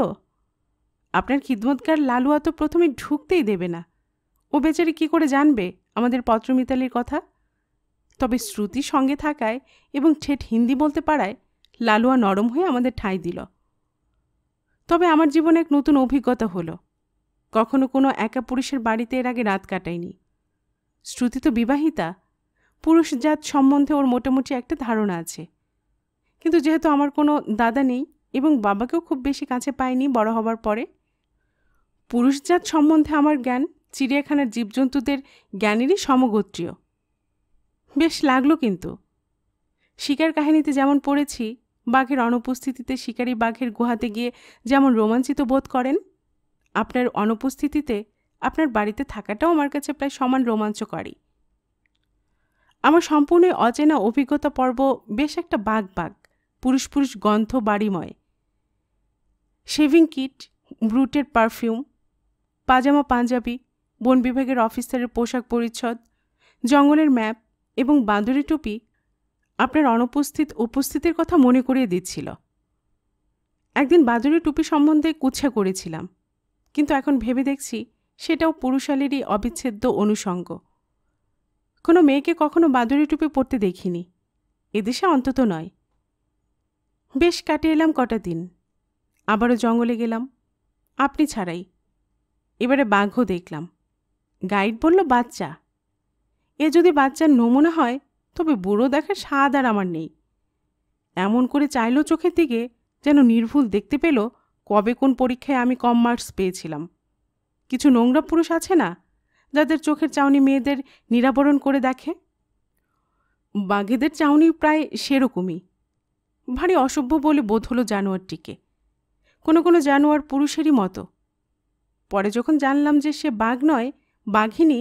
আপনার খিদমতকার লালুয়া তো প্রথমে ঢুকতেই দেবে না ও বেচারি কি করে জানবে আমাদের পত্র মিতালির কথা তবে শ্রুতি সঙ্গে থাকায় এবং ঠেট হিন্দি বলতে পারায় লালুয়া নরম হয়ে আমাদের ঠাঁই দিল তবে আমার জীবনে এক নতুন অভিজ্ঞতা হলো কখনো কোনো একা পুরুষের বাড়িতে এর আগে রাত কাটাইনি শ্রুতি তো বিবাহিতা পুরুষজাত সম্বন্ধে ওর মোটামুটি একটা ধারণা আছে কিন্তু যেহেতু আমার কোনো দাদা নেই এবং বাবাকেও খুব বেশি কাছে পাইনি বড় হবার পরে পুরুষজাত সম্বন্ধে আমার জ্ঞান চিড়িয়াখানার জীবজন্তুদের জ্ঞানেরই সমগোত্রীয় বেশ লাগলো কিন্তু শিকার কাহিনীতে যেমন পড়েছি বাঘের অনুপস্থিতিতে শিকারী বাঘের গুহাতে গিয়ে যেমন রোমাঞ্চিত বোধ করেন আপনার অনুপস্থিতিতে আপনার বাড়িতে থাকাটাও আমার কাছে প্রায় সমান রোমাঞ্চকারী আমার সম্পূর্ণ অচেনা অভিজ্ঞতা পর্ব বেশ একটা বাঘ বাঘ পুরুষ পুরুষ গন্ধ বাড়িময় শেভিং কিট ব্রুটের পারফিউম পাজামা পাঞ্জাবি বন বিভাগের অফিসারের পোশাক পরিচ্ছদ জঙ্গলের ম্যাপ এবং বাঁদরের টুপি আপনার অনুপস্থিত উপস্থিতির কথা মনে করিয়ে দিচ্ছিল একদিন বাঁদরের টুপি সম্বন্ধে কুচ্ছা করেছিলাম কিন্তু এখন ভেবে দেখছি সেটাও পুরুষালেরই অবিচ্ছেদ্য অনুষঙ্গ কোনো মেয়েকে কখনো বাঁদরি টুপি পরতে দেখিনি এদেশে অন্তত নয় বেশ কাটিয়ে এলাম কটা দিন আবারও জঙ্গলে গেলাম আপনি ছাড়াই এবারে বাঘও দেখলাম গাইড বলল বাচ্চা এ যদি বাচ্চার নমুনা হয় তবে বুড়ো দেখার স্বাদ আর আমার নেই এমন করে চাইল চোখের দিকে যেন নির্ভুল দেখতে পেল কবে কোন পরীক্ষায় আমি কম মার্কস পেয়েছিলাম কিছু নোংরা পুরুষ আছে না যাদের চোখের চাউনি মেয়েদের নিরাবরণ করে দেখে বাঘেদের চাউনি প্রায় সেরকমই ভারী অসভ্য বলে বোধ হলো জানোয়ারটিকে কোনো কোনো জানোয়ার পুরুষেরই মতো পরে যখন জানলাম যে সে বাঘ নয় বাঘিনী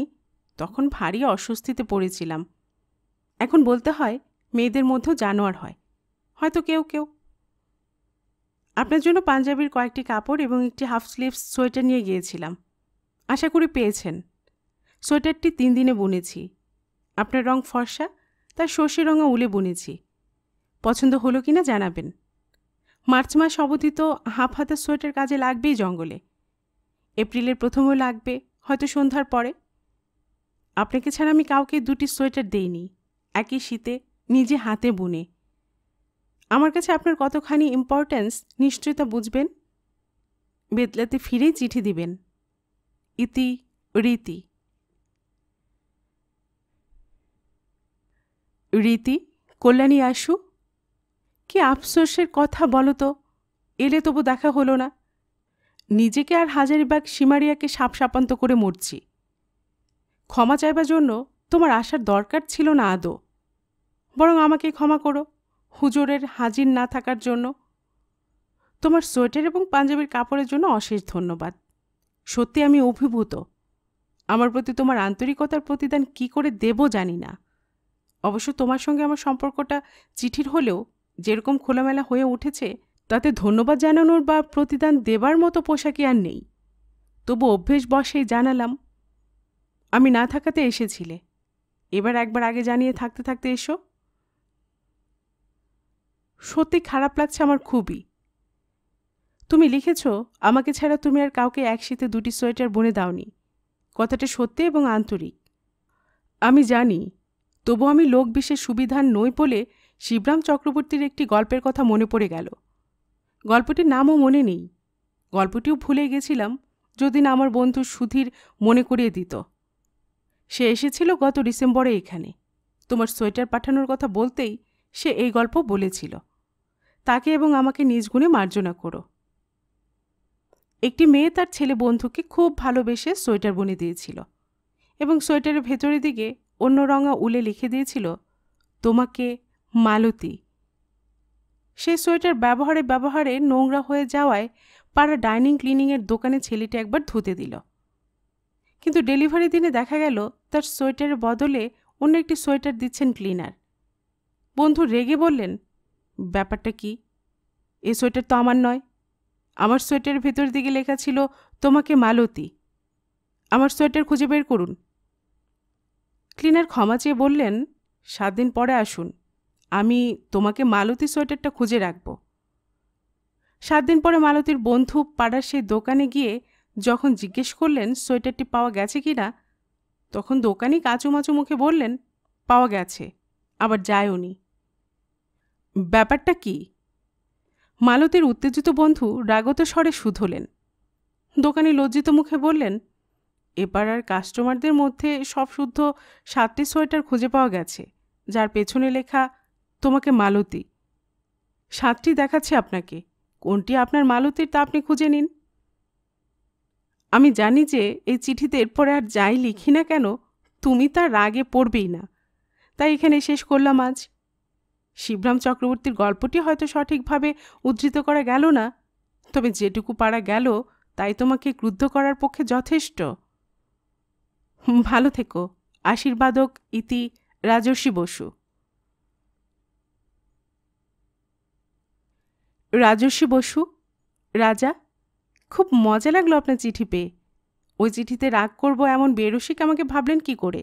তখন ভারী অস্বস্তিতে পড়েছিলাম এখন বলতে হয় মেয়েদের মধ্যেও জানোয়ার হয় হয়তো কেউ কেউ আপনার জন্য পাঞ্জাবির কয়েকটি কাপড় এবং একটি হাফ স্লিভস সোয়েটার নিয়ে গিয়েছিলাম আশা করি পেয়েছেন সোয়েটারটি তিন দিনে বুনেছি আপনার রং ফর্সা তার সর্ষে রঙা উলে বুনেছি পছন্দ হলো কি না জানাবেন মার্চ মাস অবধি তো হাফ হাতা সোয়েটার কাজে লাগবেই জঙ্গলে এপ্রিলের প্রথমেও লাগবে হয়তো সন্ধ্যার পরে আপনাকে ছাড়া আমি কাউকে দুটি সোয়েটার দেইনি একই শীতে নিজে হাতে বুনে আমার কাছে আপনার কতখানি ইম্পর্ট্যান্স নিশ্চয়তা বুঝবেন বেতলাতে ফিরেই চিঠি দিবেন ইতি রীতি রীতি কল্যাণী আসু কি আফসোসের কথা বলো তো এলে তবু দেখা হলো না নিজেকে আর হাজারিবাগ সাপ সাপসাপান্ত করে মরছি ক্ষমা চাইবার জন্য তোমার আসার দরকার ছিল না আদৌ বরং আমাকে ক্ষমা করো হুজুরের হাজির না থাকার জন্য তোমার সোয়েটার এবং পাঞ্জাবির কাপড়ের জন্য অশেষ ধন্যবাদ সত্যি আমি অভিভূত আমার প্রতি তোমার আন্তরিকতার প্রতিদান কি করে দেব জানি না অবশ্য তোমার সঙ্গে আমার সম্পর্কটা চিঠির হলেও যেরকম খোলামেলা হয়ে উঠেছে তাতে ধন্যবাদ জানানোর বা প্রতিদান দেবার মতো পোশাকই আর নেই তবু অভ্যেস বসেই জানালাম আমি না থাকাতে এসেছিলে এবার একবার আগে জানিয়ে থাকতে থাকতে এসো সত্যি খারাপ লাগছে আমার খুবই তুমি লিখেছ আমাকে ছাড়া তুমি আর কাউকে একসাথে দুটি সোয়েটার বনে দাওনি কথাটা সত্যি এবং আন্তরিক আমি জানি তবু আমি লোক বিশেষ সুবিধান নই বলে শিবরাম চক্রবর্তীর একটি গল্পের কথা মনে পড়ে গেল গল্পটির নামও মনে নেই গল্পটিও ভুলে গেছিলাম যদি না আমার বন্ধু সুধীর মনে করিয়ে দিত সে এসেছিল গত ডিসেম্বরে এখানে তোমার সোয়েটার পাঠানোর কথা বলতেই সে এই গল্প বলেছিল তাকে এবং আমাকে নিজ গুণে মার্জনা করো একটি মেয়ে তার ছেলে বন্ধুকে খুব ভালোবেসে সোয়েটার বুনে দিয়েছিল এবং সোয়েটারের ভেতরের দিকে অন্য রঙা উলে লিখে দিয়েছিল তোমাকে মালতী সেই সোয়েটার ব্যবহারে ব্যবহারে নোংরা হয়ে যাওয়ায় পাড়া ডাইনিং ক্লিনিংয়ের দোকানে ছেলেটি একবার ধুতে দিল কিন্তু ডেলিভারি দিনে দেখা গেল তার সোয়েটারের বদলে অন্য একটি সোয়েটার দিচ্ছেন ক্লিনার বন্ধু রেগে বললেন ব্যাপারটা কি এ সোয়েটার তো আমার নয় আমার সোয়েটারের ভেতর দিকে লেখা ছিল তোমাকে মালতী আমার সোয়েটার খুঁজে বের করুন ক্লিনার ক্ষমা চেয়ে বললেন সাত দিন পরে আসুন আমি তোমাকে মালতী সোয়েটারটা খুঁজে রাখব সাত দিন পরে মালতীর বন্ধু পাড়ার সেই দোকানে গিয়ে যখন জিজ্ঞেস করলেন সোয়েটারটি পাওয়া গেছে কি না তখন দোকানি কাঁচুমাচু মুখে বললেন পাওয়া গেছে আবার যায় উনি ব্যাপারটা কি মালতীর উত্তেজিত বন্ধু রাগত স্বরে শুধলেন দোকানি লজ্জিত মুখে বললেন আর কাস্টমারদের মধ্যে সব শুদ্ধ সাতটি সোয়েটার খুঁজে পাওয়া গেছে যার পেছনে লেখা তোমাকে মালতী সাতটি দেখাচ্ছে আপনাকে কোনটি আপনার মালতীর তা আপনি খুঁজে নিন আমি জানি যে এই চিঠিতে এরপরে আর যাই লিখি না কেন তুমি তার রাগে পড়বেই না তাই এখানে শেষ করলাম আজ শিবরাম চক্রবর্তীর গল্পটি হয়তো সঠিকভাবে উদ্ধৃত করা গেল না তবে যেটুকু পারা গেল তাই তোমাকে ক্রুদ্ধ করার পক্ষে যথেষ্ট ভালো থেকো আশীর্বাদক ইতি রাজর্ষি বসু রাজস্বী বসু রাজা খুব মজা লাগলো আপনার চিঠি পেয়ে ওই চিঠিতে রাগ করব এমন বেরসিক আমাকে ভাবলেন কি করে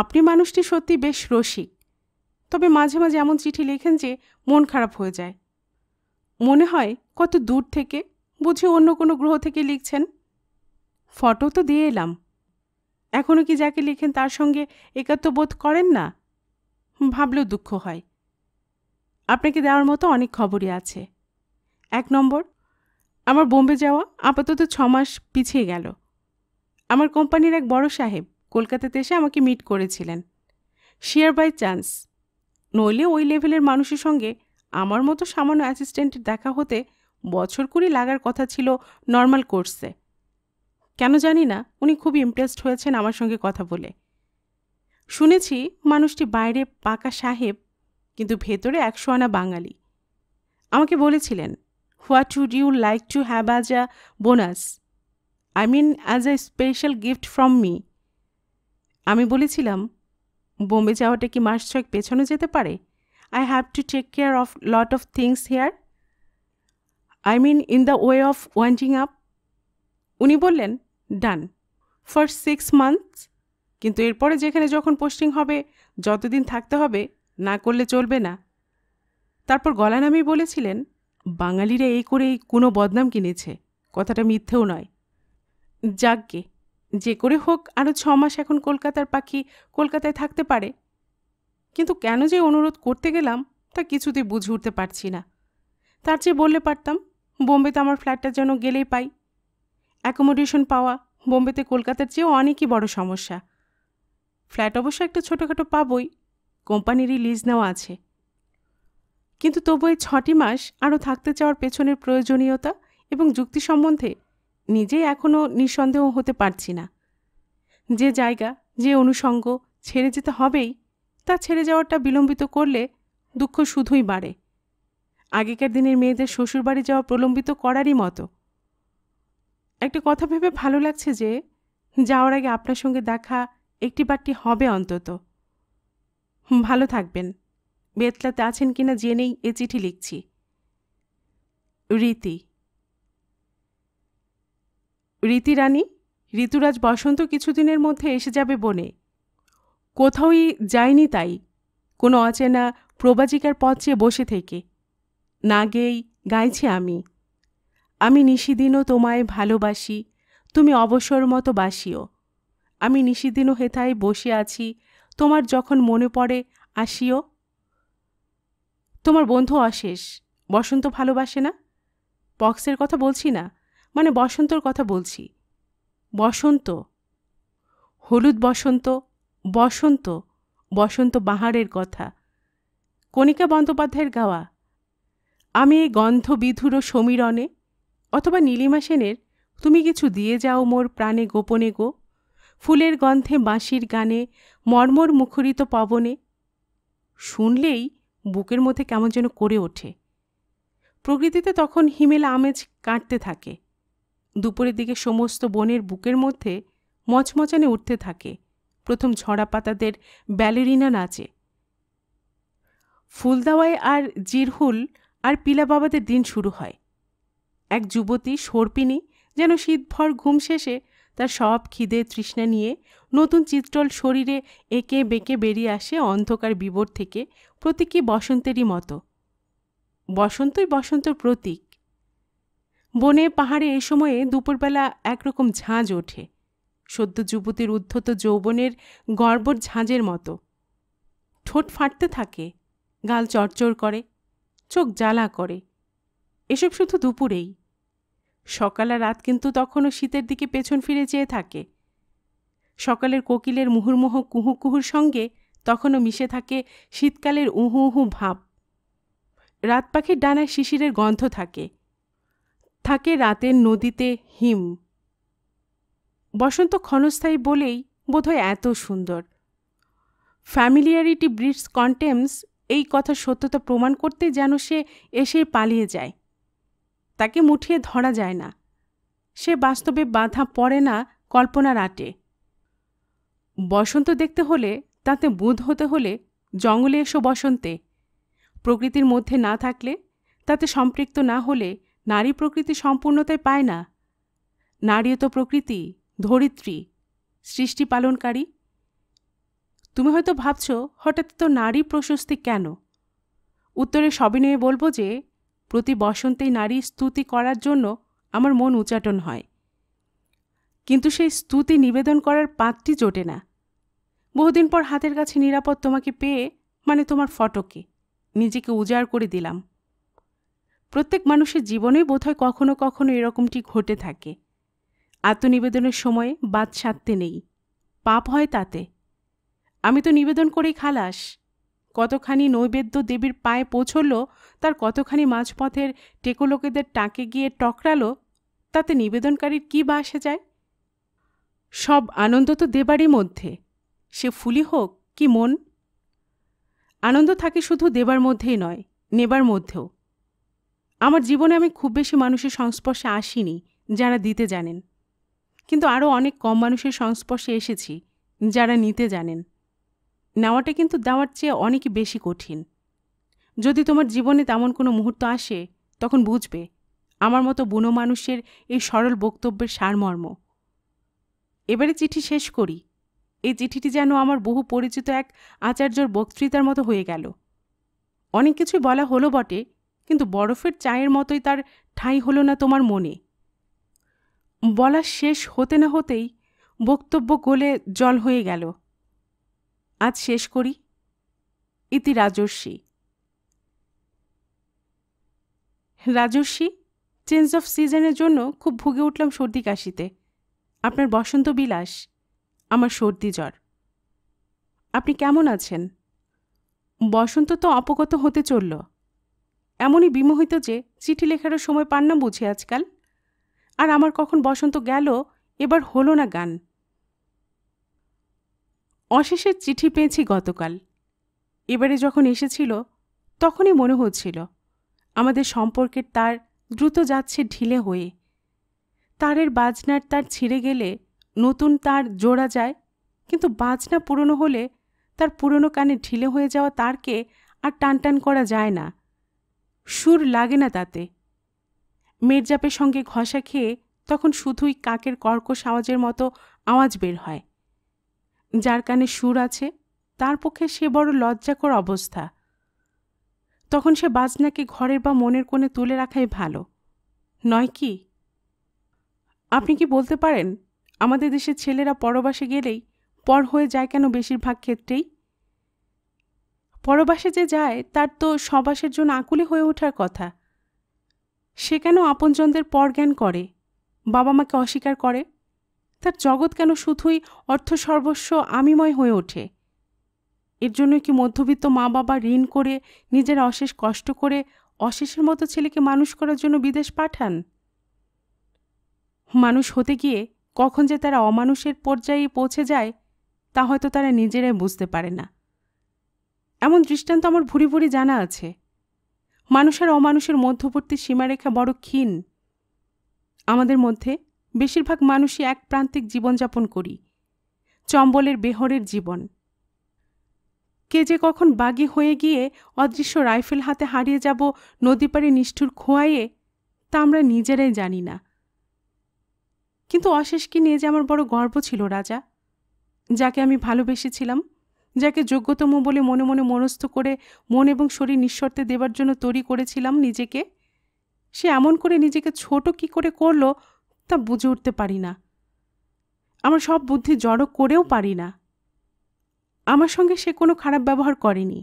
আপনি মানুষটি সত্যি বেশ রসিক তবে মাঝে মাঝে এমন চিঠি লেখেন যে মন খারাপ হয়ে যায় মনে হয় কত দূর থেকে বুঝি অন্য কোনো গ্রহ থেকে লিখছেন ফটো তো দিয়ে এলাম এখনও কি যাকে লিখেন তার সঙ্গে একাত্মবোধ করেন না ভাবলেও দুঃখ হয় আপনাকে দেওয়ার মতো অনেক খবরই আছে এক নম্বর আমার বোম্বে যাওয়া আপাতত ছ মাস পিছিয়ে গেল আমার কোম্পানির এক বড় সাহেব কলকাতাতে এসে আমাকে মিট করেছিলেন শেয়ার বাই চান্স নইলে ওই লেভেলের মানুষের সঙ্গে আমার মতো সামান্য অ্যাসিস্ট্যান্টের দেখা হতে বছর কুড়ি লাগার কথা ছিল নর্মাল কোর্সে কেন জানি না উনি খুব ইমপ্রেসড হয়েছেন আমার সঙ্গে কথা বলে শুনেছি মানুষটি বাইরে পাকা সাহেব কিন্তু ভেতরে একশো আনা বাঙালি আমাকে বলেছিলেন what would you like to have as a bonus I mean as a special gift from me আমি বলেছিলাম বোম্বে যাওয়াটা কি মাস ছয়েক পেছনে যেতে পারে I have to take care of lot of things here I mean in the way of winding up উনি বললেন ডান ফর সিক্স মান্থস কিন্তু এরপরে যেখানে যখন পোস্টিং হবে যতদিন থাকতে হবে না করলে চলবে না তারপর গলা নামিয়ে বলেছিলেন বাঙালিরা এই করেই কোনো বদনাম কিনেছে কথাটা মিথ্যেও নয় যাকগে যে করে হোক আরও ছ মাস এখন কলকাতার পাখি কলকাতায় থাকতে পারে কিন্তু কেন যে অনুরোধ করতে গেলাম তা কিছুতেই বুঝে উঠতে পারছি না তার চেয়ে বললে পারতাম বোম্বেতে আমার ফ্ল্যাটটা যেন গেলেই পাই অ্যাকোমোডেশন পাওয়া বোম্বেতে কলকাতার চেয়েও অনেকই বড় সমস্যা ফ্ল্যাট অবশ্য একটা ছোটোখাটো পাবই কোম্পানিরই লিজ নেওয়া আছে কিন্তু তবু এই ছটি মাস আরও থাকতে চাওয়ার পেছনের প্রয়োজনীয়তা এবং যুক্তি সম্বন্ধে নিজেই এখনও নিঃসন্দেহ হতে পারছি না যে জায়গা যে অনুষঙ্গ ছেড়ে যেতে হবেই তা ছেড়ে যাওয়াটা বিলম্বিত করলে দুঃখ শুধুই বাড়ে আগেকার দিনের মেয়েদের শ্বশুরবাড়ি যাওয়া প্রলম্বিত করারই মতো একটা কথা ভেবে ভালো লাগছে যে যাওয়ার আগে আপনার সঙ্গে দেখা একটি বারটি হবে অন্তত ভালো থাকবেন বেতলাতে আছেন কিনা জেনেই এ চিঠি লিখছি রীতি রীতি রানী ঋতুরাজ বসন্ত কিছুদিনের মধ্যে এসে যাবে বনে কোথাওই যায়নি তাই কোনো অচেনা প্রবাজিকার পথ চেয়ে বসে থেকে না গেই গাইছি আমি আমি নিশিদিনও তোমায় ভালোবাসি তুমি অবসর মতো বাসিও আমি নিশিদিনও হেথায় বসে আছি তোমার যখন মনে পড়ে আসিও তোমার বন্ধু অশেষ বসন্ত ভালোবাসে না পক্সের কথা বলছি না মানে বসন্তর কথা বলছি বসন্ত হলুদ বসন্ত বসন্ত বসন্ত বাহারের কথা কণিকা বন্দ্যোপাধ্যায়ের গাওয়া আমি এই গন্ধ বিধুর সমীরণে অথবা নীলিমা সেনের তুমি কিছু দিয়ে যাও মোর প্রাণে গোপনে গো ফুলের গন্ধে বাঁশির গানে মর্মর মুখরিত পবনে শুনলেই বুকের মধ্যে কেমন যেন করে ওঠে প্রকৃতিতে তখন হিমেল আমেজ কাটতে থাকে দুপুরের দিকে সমস্ত বনের বুকের মধ্যে মচমচানে উঠতে থাকে প্রথম ঝড়া পাতাদের ব্যালেরিনা নাচে ফুলদাওয়াই আর জিরহুল আর পিলা বাবাদের দিন শুরু হয় এক যুবতী সর্পিনী যেন শীতভর ঘুম শেষে তার সব খিদে তৃষ্ণা নিয়ে নতুন চিত্রল শরীরে এঁকে বেঁকে বেরিয়ে আসে অন্ধকার বিবর থেকে প্রতীকী বসন্তেরই মতো বসন্তই বসন্তর প্রতীক বনে পাহাড়ে এ সময়ে দুপুরবেলা একরকম ঝাঁজ ওঠে সদ্য যুবতীর উদ্ধত যৌবনের গর্বর ঝাঁজের মতো ঠোঁট ফাটতে থাকে গাল চড়চড় করে চোখ জ্বালা করে এসব শুধু দুপুরেই সকাল আর রাত কিন্তু তখনও শীতের দিকে পেছন ফিরে চেয়ে থাকে সকালের কোকিলের মুহুর্মুহ কুহু কুহুর সঙ্গে তখনও মিশে থাকে শীতকালের উহু উহু ভাব রাত পাখির ডানায় শিশিরের গন্ধ থাকে থাকে রাতের নদীতে হিম বসন্ত ক্ষণস্থায়ী বলেই বোধহয় এত সুন্দর ফ্যামিলিয়ারিটি ব্রিডস কন্টেমস এই কথা সত্যতা প্রমাণ করতে যেন সে এসে পালিয়ে যায় তাকে মুঠিয়ে ধরা যায় না সে বাস্তবে বাধা পড়ে না কল্পনার আটে বসন্ত দেখতে হলে তাতে বুধ হতে হলে জঙ্গলে এসো বসন্তে প্রকৃতির মধ্যে না থাকলে তাতে সম্পৃক্ত না হলে নারী প্রকৃতি সম্পূর্ণতায় পায় না নারীও তো প্রকৃতি ধরিত্রী সৃষ্টি পালনকারী তুমি হয়তো ভাবছ হঠাৎ তো নারী প্রশস্তি কেন উত্তরে সবিনয়ে বলবো যে প্রতি বসন্তেই নারী স্তুতি করার জন্য আমার মন উচাটন হয় কিন্তু সেই স্তুতি নিবেদন করার পাঁচটি জোটে না বহুদিন পর হাতের কাছে নিরাপদ তোমাকে পেয়ে মানে তোমার ফটকে নিজেকে উজাড় করে দিলাম প্রত্যেক মানুষের জীবনে বোধহয় কখনো কখনো এরকমটি ঘটে থাকে আত্মনিবেদনের সময়ে বাদ সাধতে নেই পাপ হয় তাতে আমি তো নিবেদন করেই খালাস কতখানি নৈবেদ্য দেবীর পায়ে পৌঁছল তার কতখানি মাঝপথের টেকোলোকেদের টাকে গিয়ে টকরালো তাতে নিবেদনকারীর কী বা আসে যায় সব আনন্দ তো দেবারই মধ্যে সে ফুলি হোক কি মন আনন্দ থাকে শুধু দেবার মধ্যেই নয় নেবার মধ্যেও আমার জীবনে আমি খুব বেশি মানুষের সংস্পর্শে আসিনি যারা দিতে জানেন কিন্তু আরও অনেক কম মানুষের সংস্পর্শে এসেছি যারা নিতে জানেন নেওয়াটা কিন্তু দেওয়ার চেয়ে অনেক বেশি কঠিন যদি তোমার জীবনে তেমন কোনো মুহূর্ত আসে তখন বুঝবে আমার মতো বুনো মানুষের এই সরল বক্তব্যের সারমর্ম এবারে চিঠি শেষ করি এই চিঠিটি যেন আমার বহু পরিচিত এক আচার্যর বক্তৃতার মতো হয়ে গেল অনেক কিছুই বলা হলো বটে কিন্তু বরফের চায়ের মতোই তার ঠাঁই হলো না তোমার মনে বলা শেষ হতে না হতেই বক্তব্য গোলে জল হয়ে গেল আজ শেষ করি ইতি রাজস্বী রাজস্বী চেঞ্জ অফ সিজনের জন্য খুব ভুগে উঠলাম সর্দি কাশিতে আপনার বসন্ত বিলাস আমার সর্দি জ্বর আপনি কেমন আছেন বসন্ত তো অপগত হতে চলল এমনই বিমোহিত যে চিঠি লেখারও সময় পান না বুঝি আজকাল আর আমার কখন বসন্ত গেল এবার হলো না গান অশেষের চিঠি পেয়েছি গতকাল এবারে যখন এসেছিল তখনই মনে হচ্ছিল আমাদের সম্পর্কের তার দ্রুত যাচ্ছে ঢিলে হয়ে তারের বাজনার তার ছিঁড়ে গেলে নতুন তার জোড়া যায় কিন্তু বাজনা পুরনো হলে তার পুরনো কানে ঢিলে হয়ে যাওয়া তারকে আর টানটান করা যায় না সুর লাগে না তাতে মেরজাপের সঙ্গে ঘষা খেয়ে তখন শুধুই কাকের কর্কশ আওয়াজের মতো আওয়াজ বের হয় যার কানে সুর আছে তার পক্ষে সে বড় লজ্জাকর অবস্থা তখন সে বাজনাকে ঘরের বা মনের কোণে তুলে রাখাই ভালো নয় কি আপনি কি বলতে পারেন আমাদের দেশে ছেলেরা পরবাসে গেলেই পর হয়ে যায় কেন বেশিরভাগ ক্ষেত্রেই পরবাসে যে যায় তার তো সবাসের জন্য আকুলে হয়ে ওঠার কথা সে কেন আপনজনদের পর জ্ঞান করে বাবা মাকে অস্বীকার করে তার জগৎ কেন শুধুই অর্থ সর্বস্ব আমিময় হয়ে ওঠে এর জন্য কি মধ্যবিত্ত মা বাবা ঋণ করে নিজের অশেষ কষ্ট করে অশেষের মতো ছেলেকে মানুষ করার জন্য বিদেশ পাঠান মানুষ হতে গিয়ে কখন যে তারা অমানুষের পর্যায়ে পৌঁছে যায় তা হয়তো তারা নিজেরাই বুঝতে পারে না এমন দৃষ্টান্ত আমার ভুরি ভুরি জানা আছে মানুষের অমানুষের মধ্যবর্তী সীমারেখা বড় ক্ষীণ আমাদের মধ্যে বেশিরভাগ মানুষই এক প্রান্তিক জীবনযাপন করি চম্বলের বেহরের জীবন কে যে কখন বাগি হয়ে গিয়ে অদৃশ্য রাইফেল হাতে হারিয়ে যাব নদী নিষ্ঠুর খোয়াইয়ে তা আমরা নিজেরাই জানি না কিন্তু অশেষকে নিয়ে যে আমার বড় গর্ব ছিল রাজা যাকে আমি ভালোবেসেছিলাম যাকে যোগ্যতম বলে মনে মনে মনস্থ করে মন এবং শরীর নিঃশর্তে দেবার জন্য তৈরি করেছিলাম নিজেকে সে এমন করে নিজেকে ছোট কি করে করলো তা বুঝে উঠতে পারি না আমার সব বুদ্ধি জড়ো করেও পারি না আমার সঙ্গে সে কোনো খারাপ ব্যবহার করেনি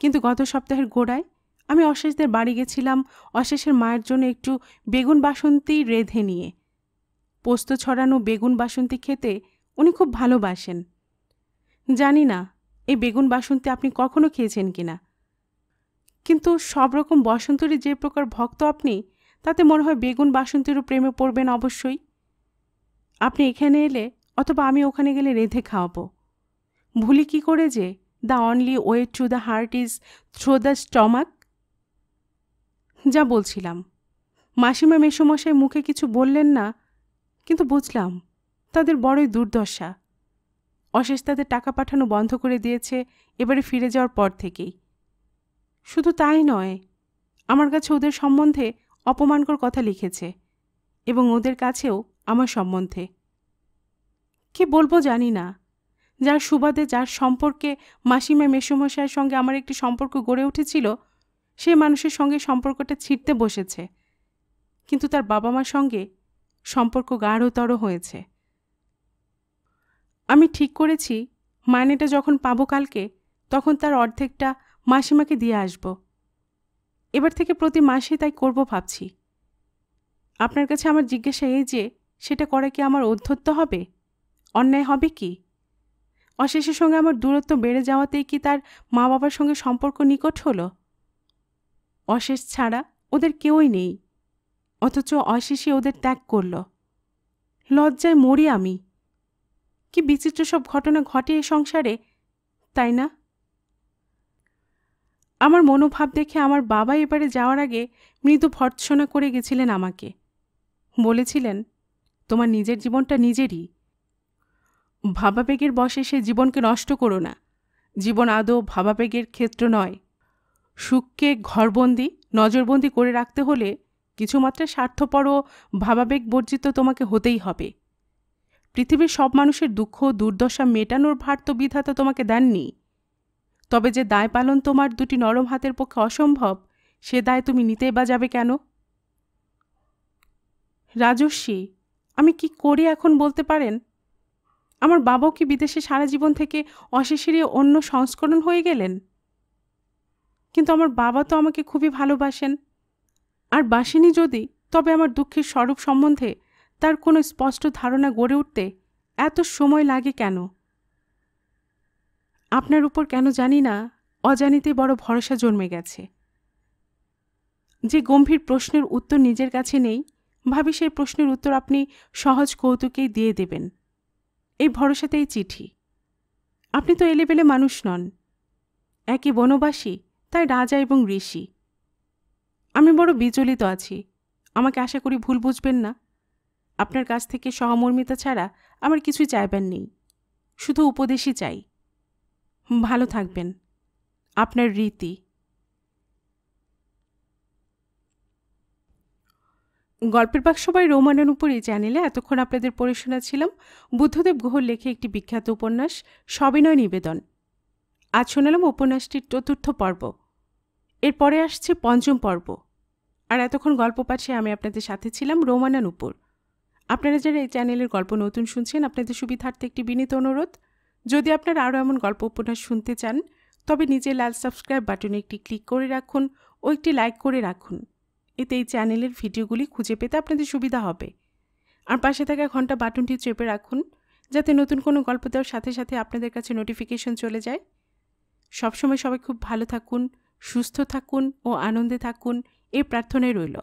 কিন্তু গত সপ্তাহের গোড়ায় আমি অশেষদের বাড়ি গেছিলাম অশেষের মায়ের জন্য একটু বেগুন বাসন্তী রেঁধে নিয়ে পোস্ত ছড়ানো বেগুন বাসন্তী খেতে উনি খুব ভালোবাসেন জানি না এই বেগুন বাসন্তী আপনি কখনো খেয়েছেন কিনা কিন্তু সব রকম বসন্তরই যে প্রকার ভক্ত আপনি তাতে মনে হয় বেগুন বাসন্তীরও প্রেমে পড়বেন অবশ্যই আপনি এখানে এলে অথবা আমি ওখানে গেলে রেঁধে খাওয়াবো ভুলি কি করে যে the only way to the heart is through the stomach যা বলছিলাম মাসিমা মেসোমশাই মুখে কিছু বললেন না কিন্তু বুঝলাম তাদের বড়ই দুর্দশা অশেষ তাদের টাকা পাঠানো বন্ধ করে দিয়েছে এবারে ফিরে যাওয়ার পর থেকেই শুধু তাই নয় আমার কাছে ওদের সম্বন্ধে অপমানকর কথা লিখেছে এবং ওদের কাছেও আমার সম্বন্ধে কি বলবো জানি না যার সুবাদে যার সম্পর্কে মাসিমা মেসুমশাইয়ের সঙ্গে আমার একটি সম্পর্ক গড়ে উঠেছিল সে মানুষের সঙ্গে সম্পর্কটা ছিটতে বসেছে কিন্তু তার বাবা মার সঙ্গে সম্পর্ক গাঢ়তর হয়েছে আমি ঠিক করেছি মাইনেটা যখন পাবো কালকে তখন তার অর্ধেকটা মাসিমাকে দিয়ে আসবো এবার থেকে প্রতি মাসে তাই করব ভাবছি আপনার কাছে আমার জিজ্ঞাসা এই যে সেটা করা কি আমার অধ্যত্ত হবে অন্যায় হবে কি অশেষের সঙ্গে আমার দূরত্ব বেড়ে যাওয়াতেই কি তার মা বাবার সঙ্গে সম্পর্ক নিকট হলো অশেষ ছাড়া ওদের কেউই নেই অথচ অশেষই ওদের ত্যাগ করল লজ্জায় মরি আমি কি বিচিত্র সব ঘটনা ঘটে এ সংসারে তাই না আমার মনোভাব দেখে আমার বাবা এবারে যাওয়ার আগে মৃদু ভর্ৎসনা করে গেছিলেন আমাকে বলেছিলেন তোমার নিজের জীবনটা নিজেরই ভাবাবেগের বসে সে জীবনকে নষ্ট করো না জীবন আদৌ ভাবাবেগের ক্ষেত্র নয় সুখকে ঘরবন্দি নজরবন্দি করে রাখতে হলে কিছুমাত্র স্বার্থপর ও ভাবাবেগ বর্জিত তোমাকে হতেই হবে পৃথিবীর সব মানুষের দুঃখ দুর্দশা মেটানোর ভার তো বিধাতা তোমাকে দেননি তবে যে দায় পালন তোমার দুটি নরম হাতের পক্ষে অসম্ভব সে দায় তুমি নিতেই বা যাবে কেন রাজস্বী আমি কি করি এখন বলতে পারেন আমার বাবাও কি বিদেশে সারা জীবন থেকে অশেষেরই অন্য সংস্করণ হয়ে গেলেন কিন্তু আমার বাবা তো আমাকে খুবই ভালোবাসেন আর বাসেনি যদি তবে আমার দুঃখের স্বরূপ সম্বন্ধে তার কোনো স্পষ্ট ধারণা গড়ে উঠতে এত সময় লাগে কেন আপনার উপর কেন জানি না অজানিতে বড় ভরসা জন্মে গেছে যে গম্ভীর প্রশ্নের উত্তর নিজের কাছে নেই ভাবি সেই প্রশ্নের উত্তর আপনি সহজ কৌতুকেই দিয়ে দেবেন এই ভরসাতেই চিঠি আপনি তো এলেবেলে মানুষ নন একই বনবাসী তাই রাজা এবং ঋষি আমি বড় বিচলিত আছি আমাকে আশা করি ভুল বুঝবেন না আপনার কাছ থেকে সহমর্মিতা ছাড়া আমার কিছুই চাইবেন নেই শুধু উপদেশই চাই ভালো থাকবেন আপনার রীতি গল্পের পাক সবাই রোমানের উপর এই চ্যানেলে এতক্ষণ আপনাদের পড়ে শোনাছিলাম বুদ্ধদেব গুহর লেখে একটি বিখ্যাত উপন্যাস সবিনয় নিবেদন আজ শোনালাম উপন্যাসটির চতুর্থ পর্ব এরপরে আসছে পঞ্চম পর্ব আর এতক্ষণ গল্প পাঠে আমি আপনাদের সাথে ছিলাম রোমানান উপর আপনারা যারা এই চ্যানেলের গল্প নতুন শুনছেন আপনাদের সুবিধার্থে একটি বিনীত অনুরোধ যদি আপনারা আরও এমন গল্প উপন্যাস শুনতে চান তবে নিজে লাল সাবস্ক্রাইব বাটনে একটি ক্লিক করে রাখুন ও একটি লাইক করে রাখুন এতে এই চ্যানেলের ভিডিওগুলি খুঁজে পেতে আপনাদের সুবিধা হবে আর পাশে থাকা ঘন্টা বাটনটি চেপে রাখুন যাতে নতুন কোনো গল্প দেওয়ার সাথে সাথে আপনাদের কাছে নোটিফিকেশন চলে যায় সবসময় সবাই খুব ভালো থাকুন সুস্থ থাকুন ও আনন্দে থাকুন এই প্রার্থনাই রইল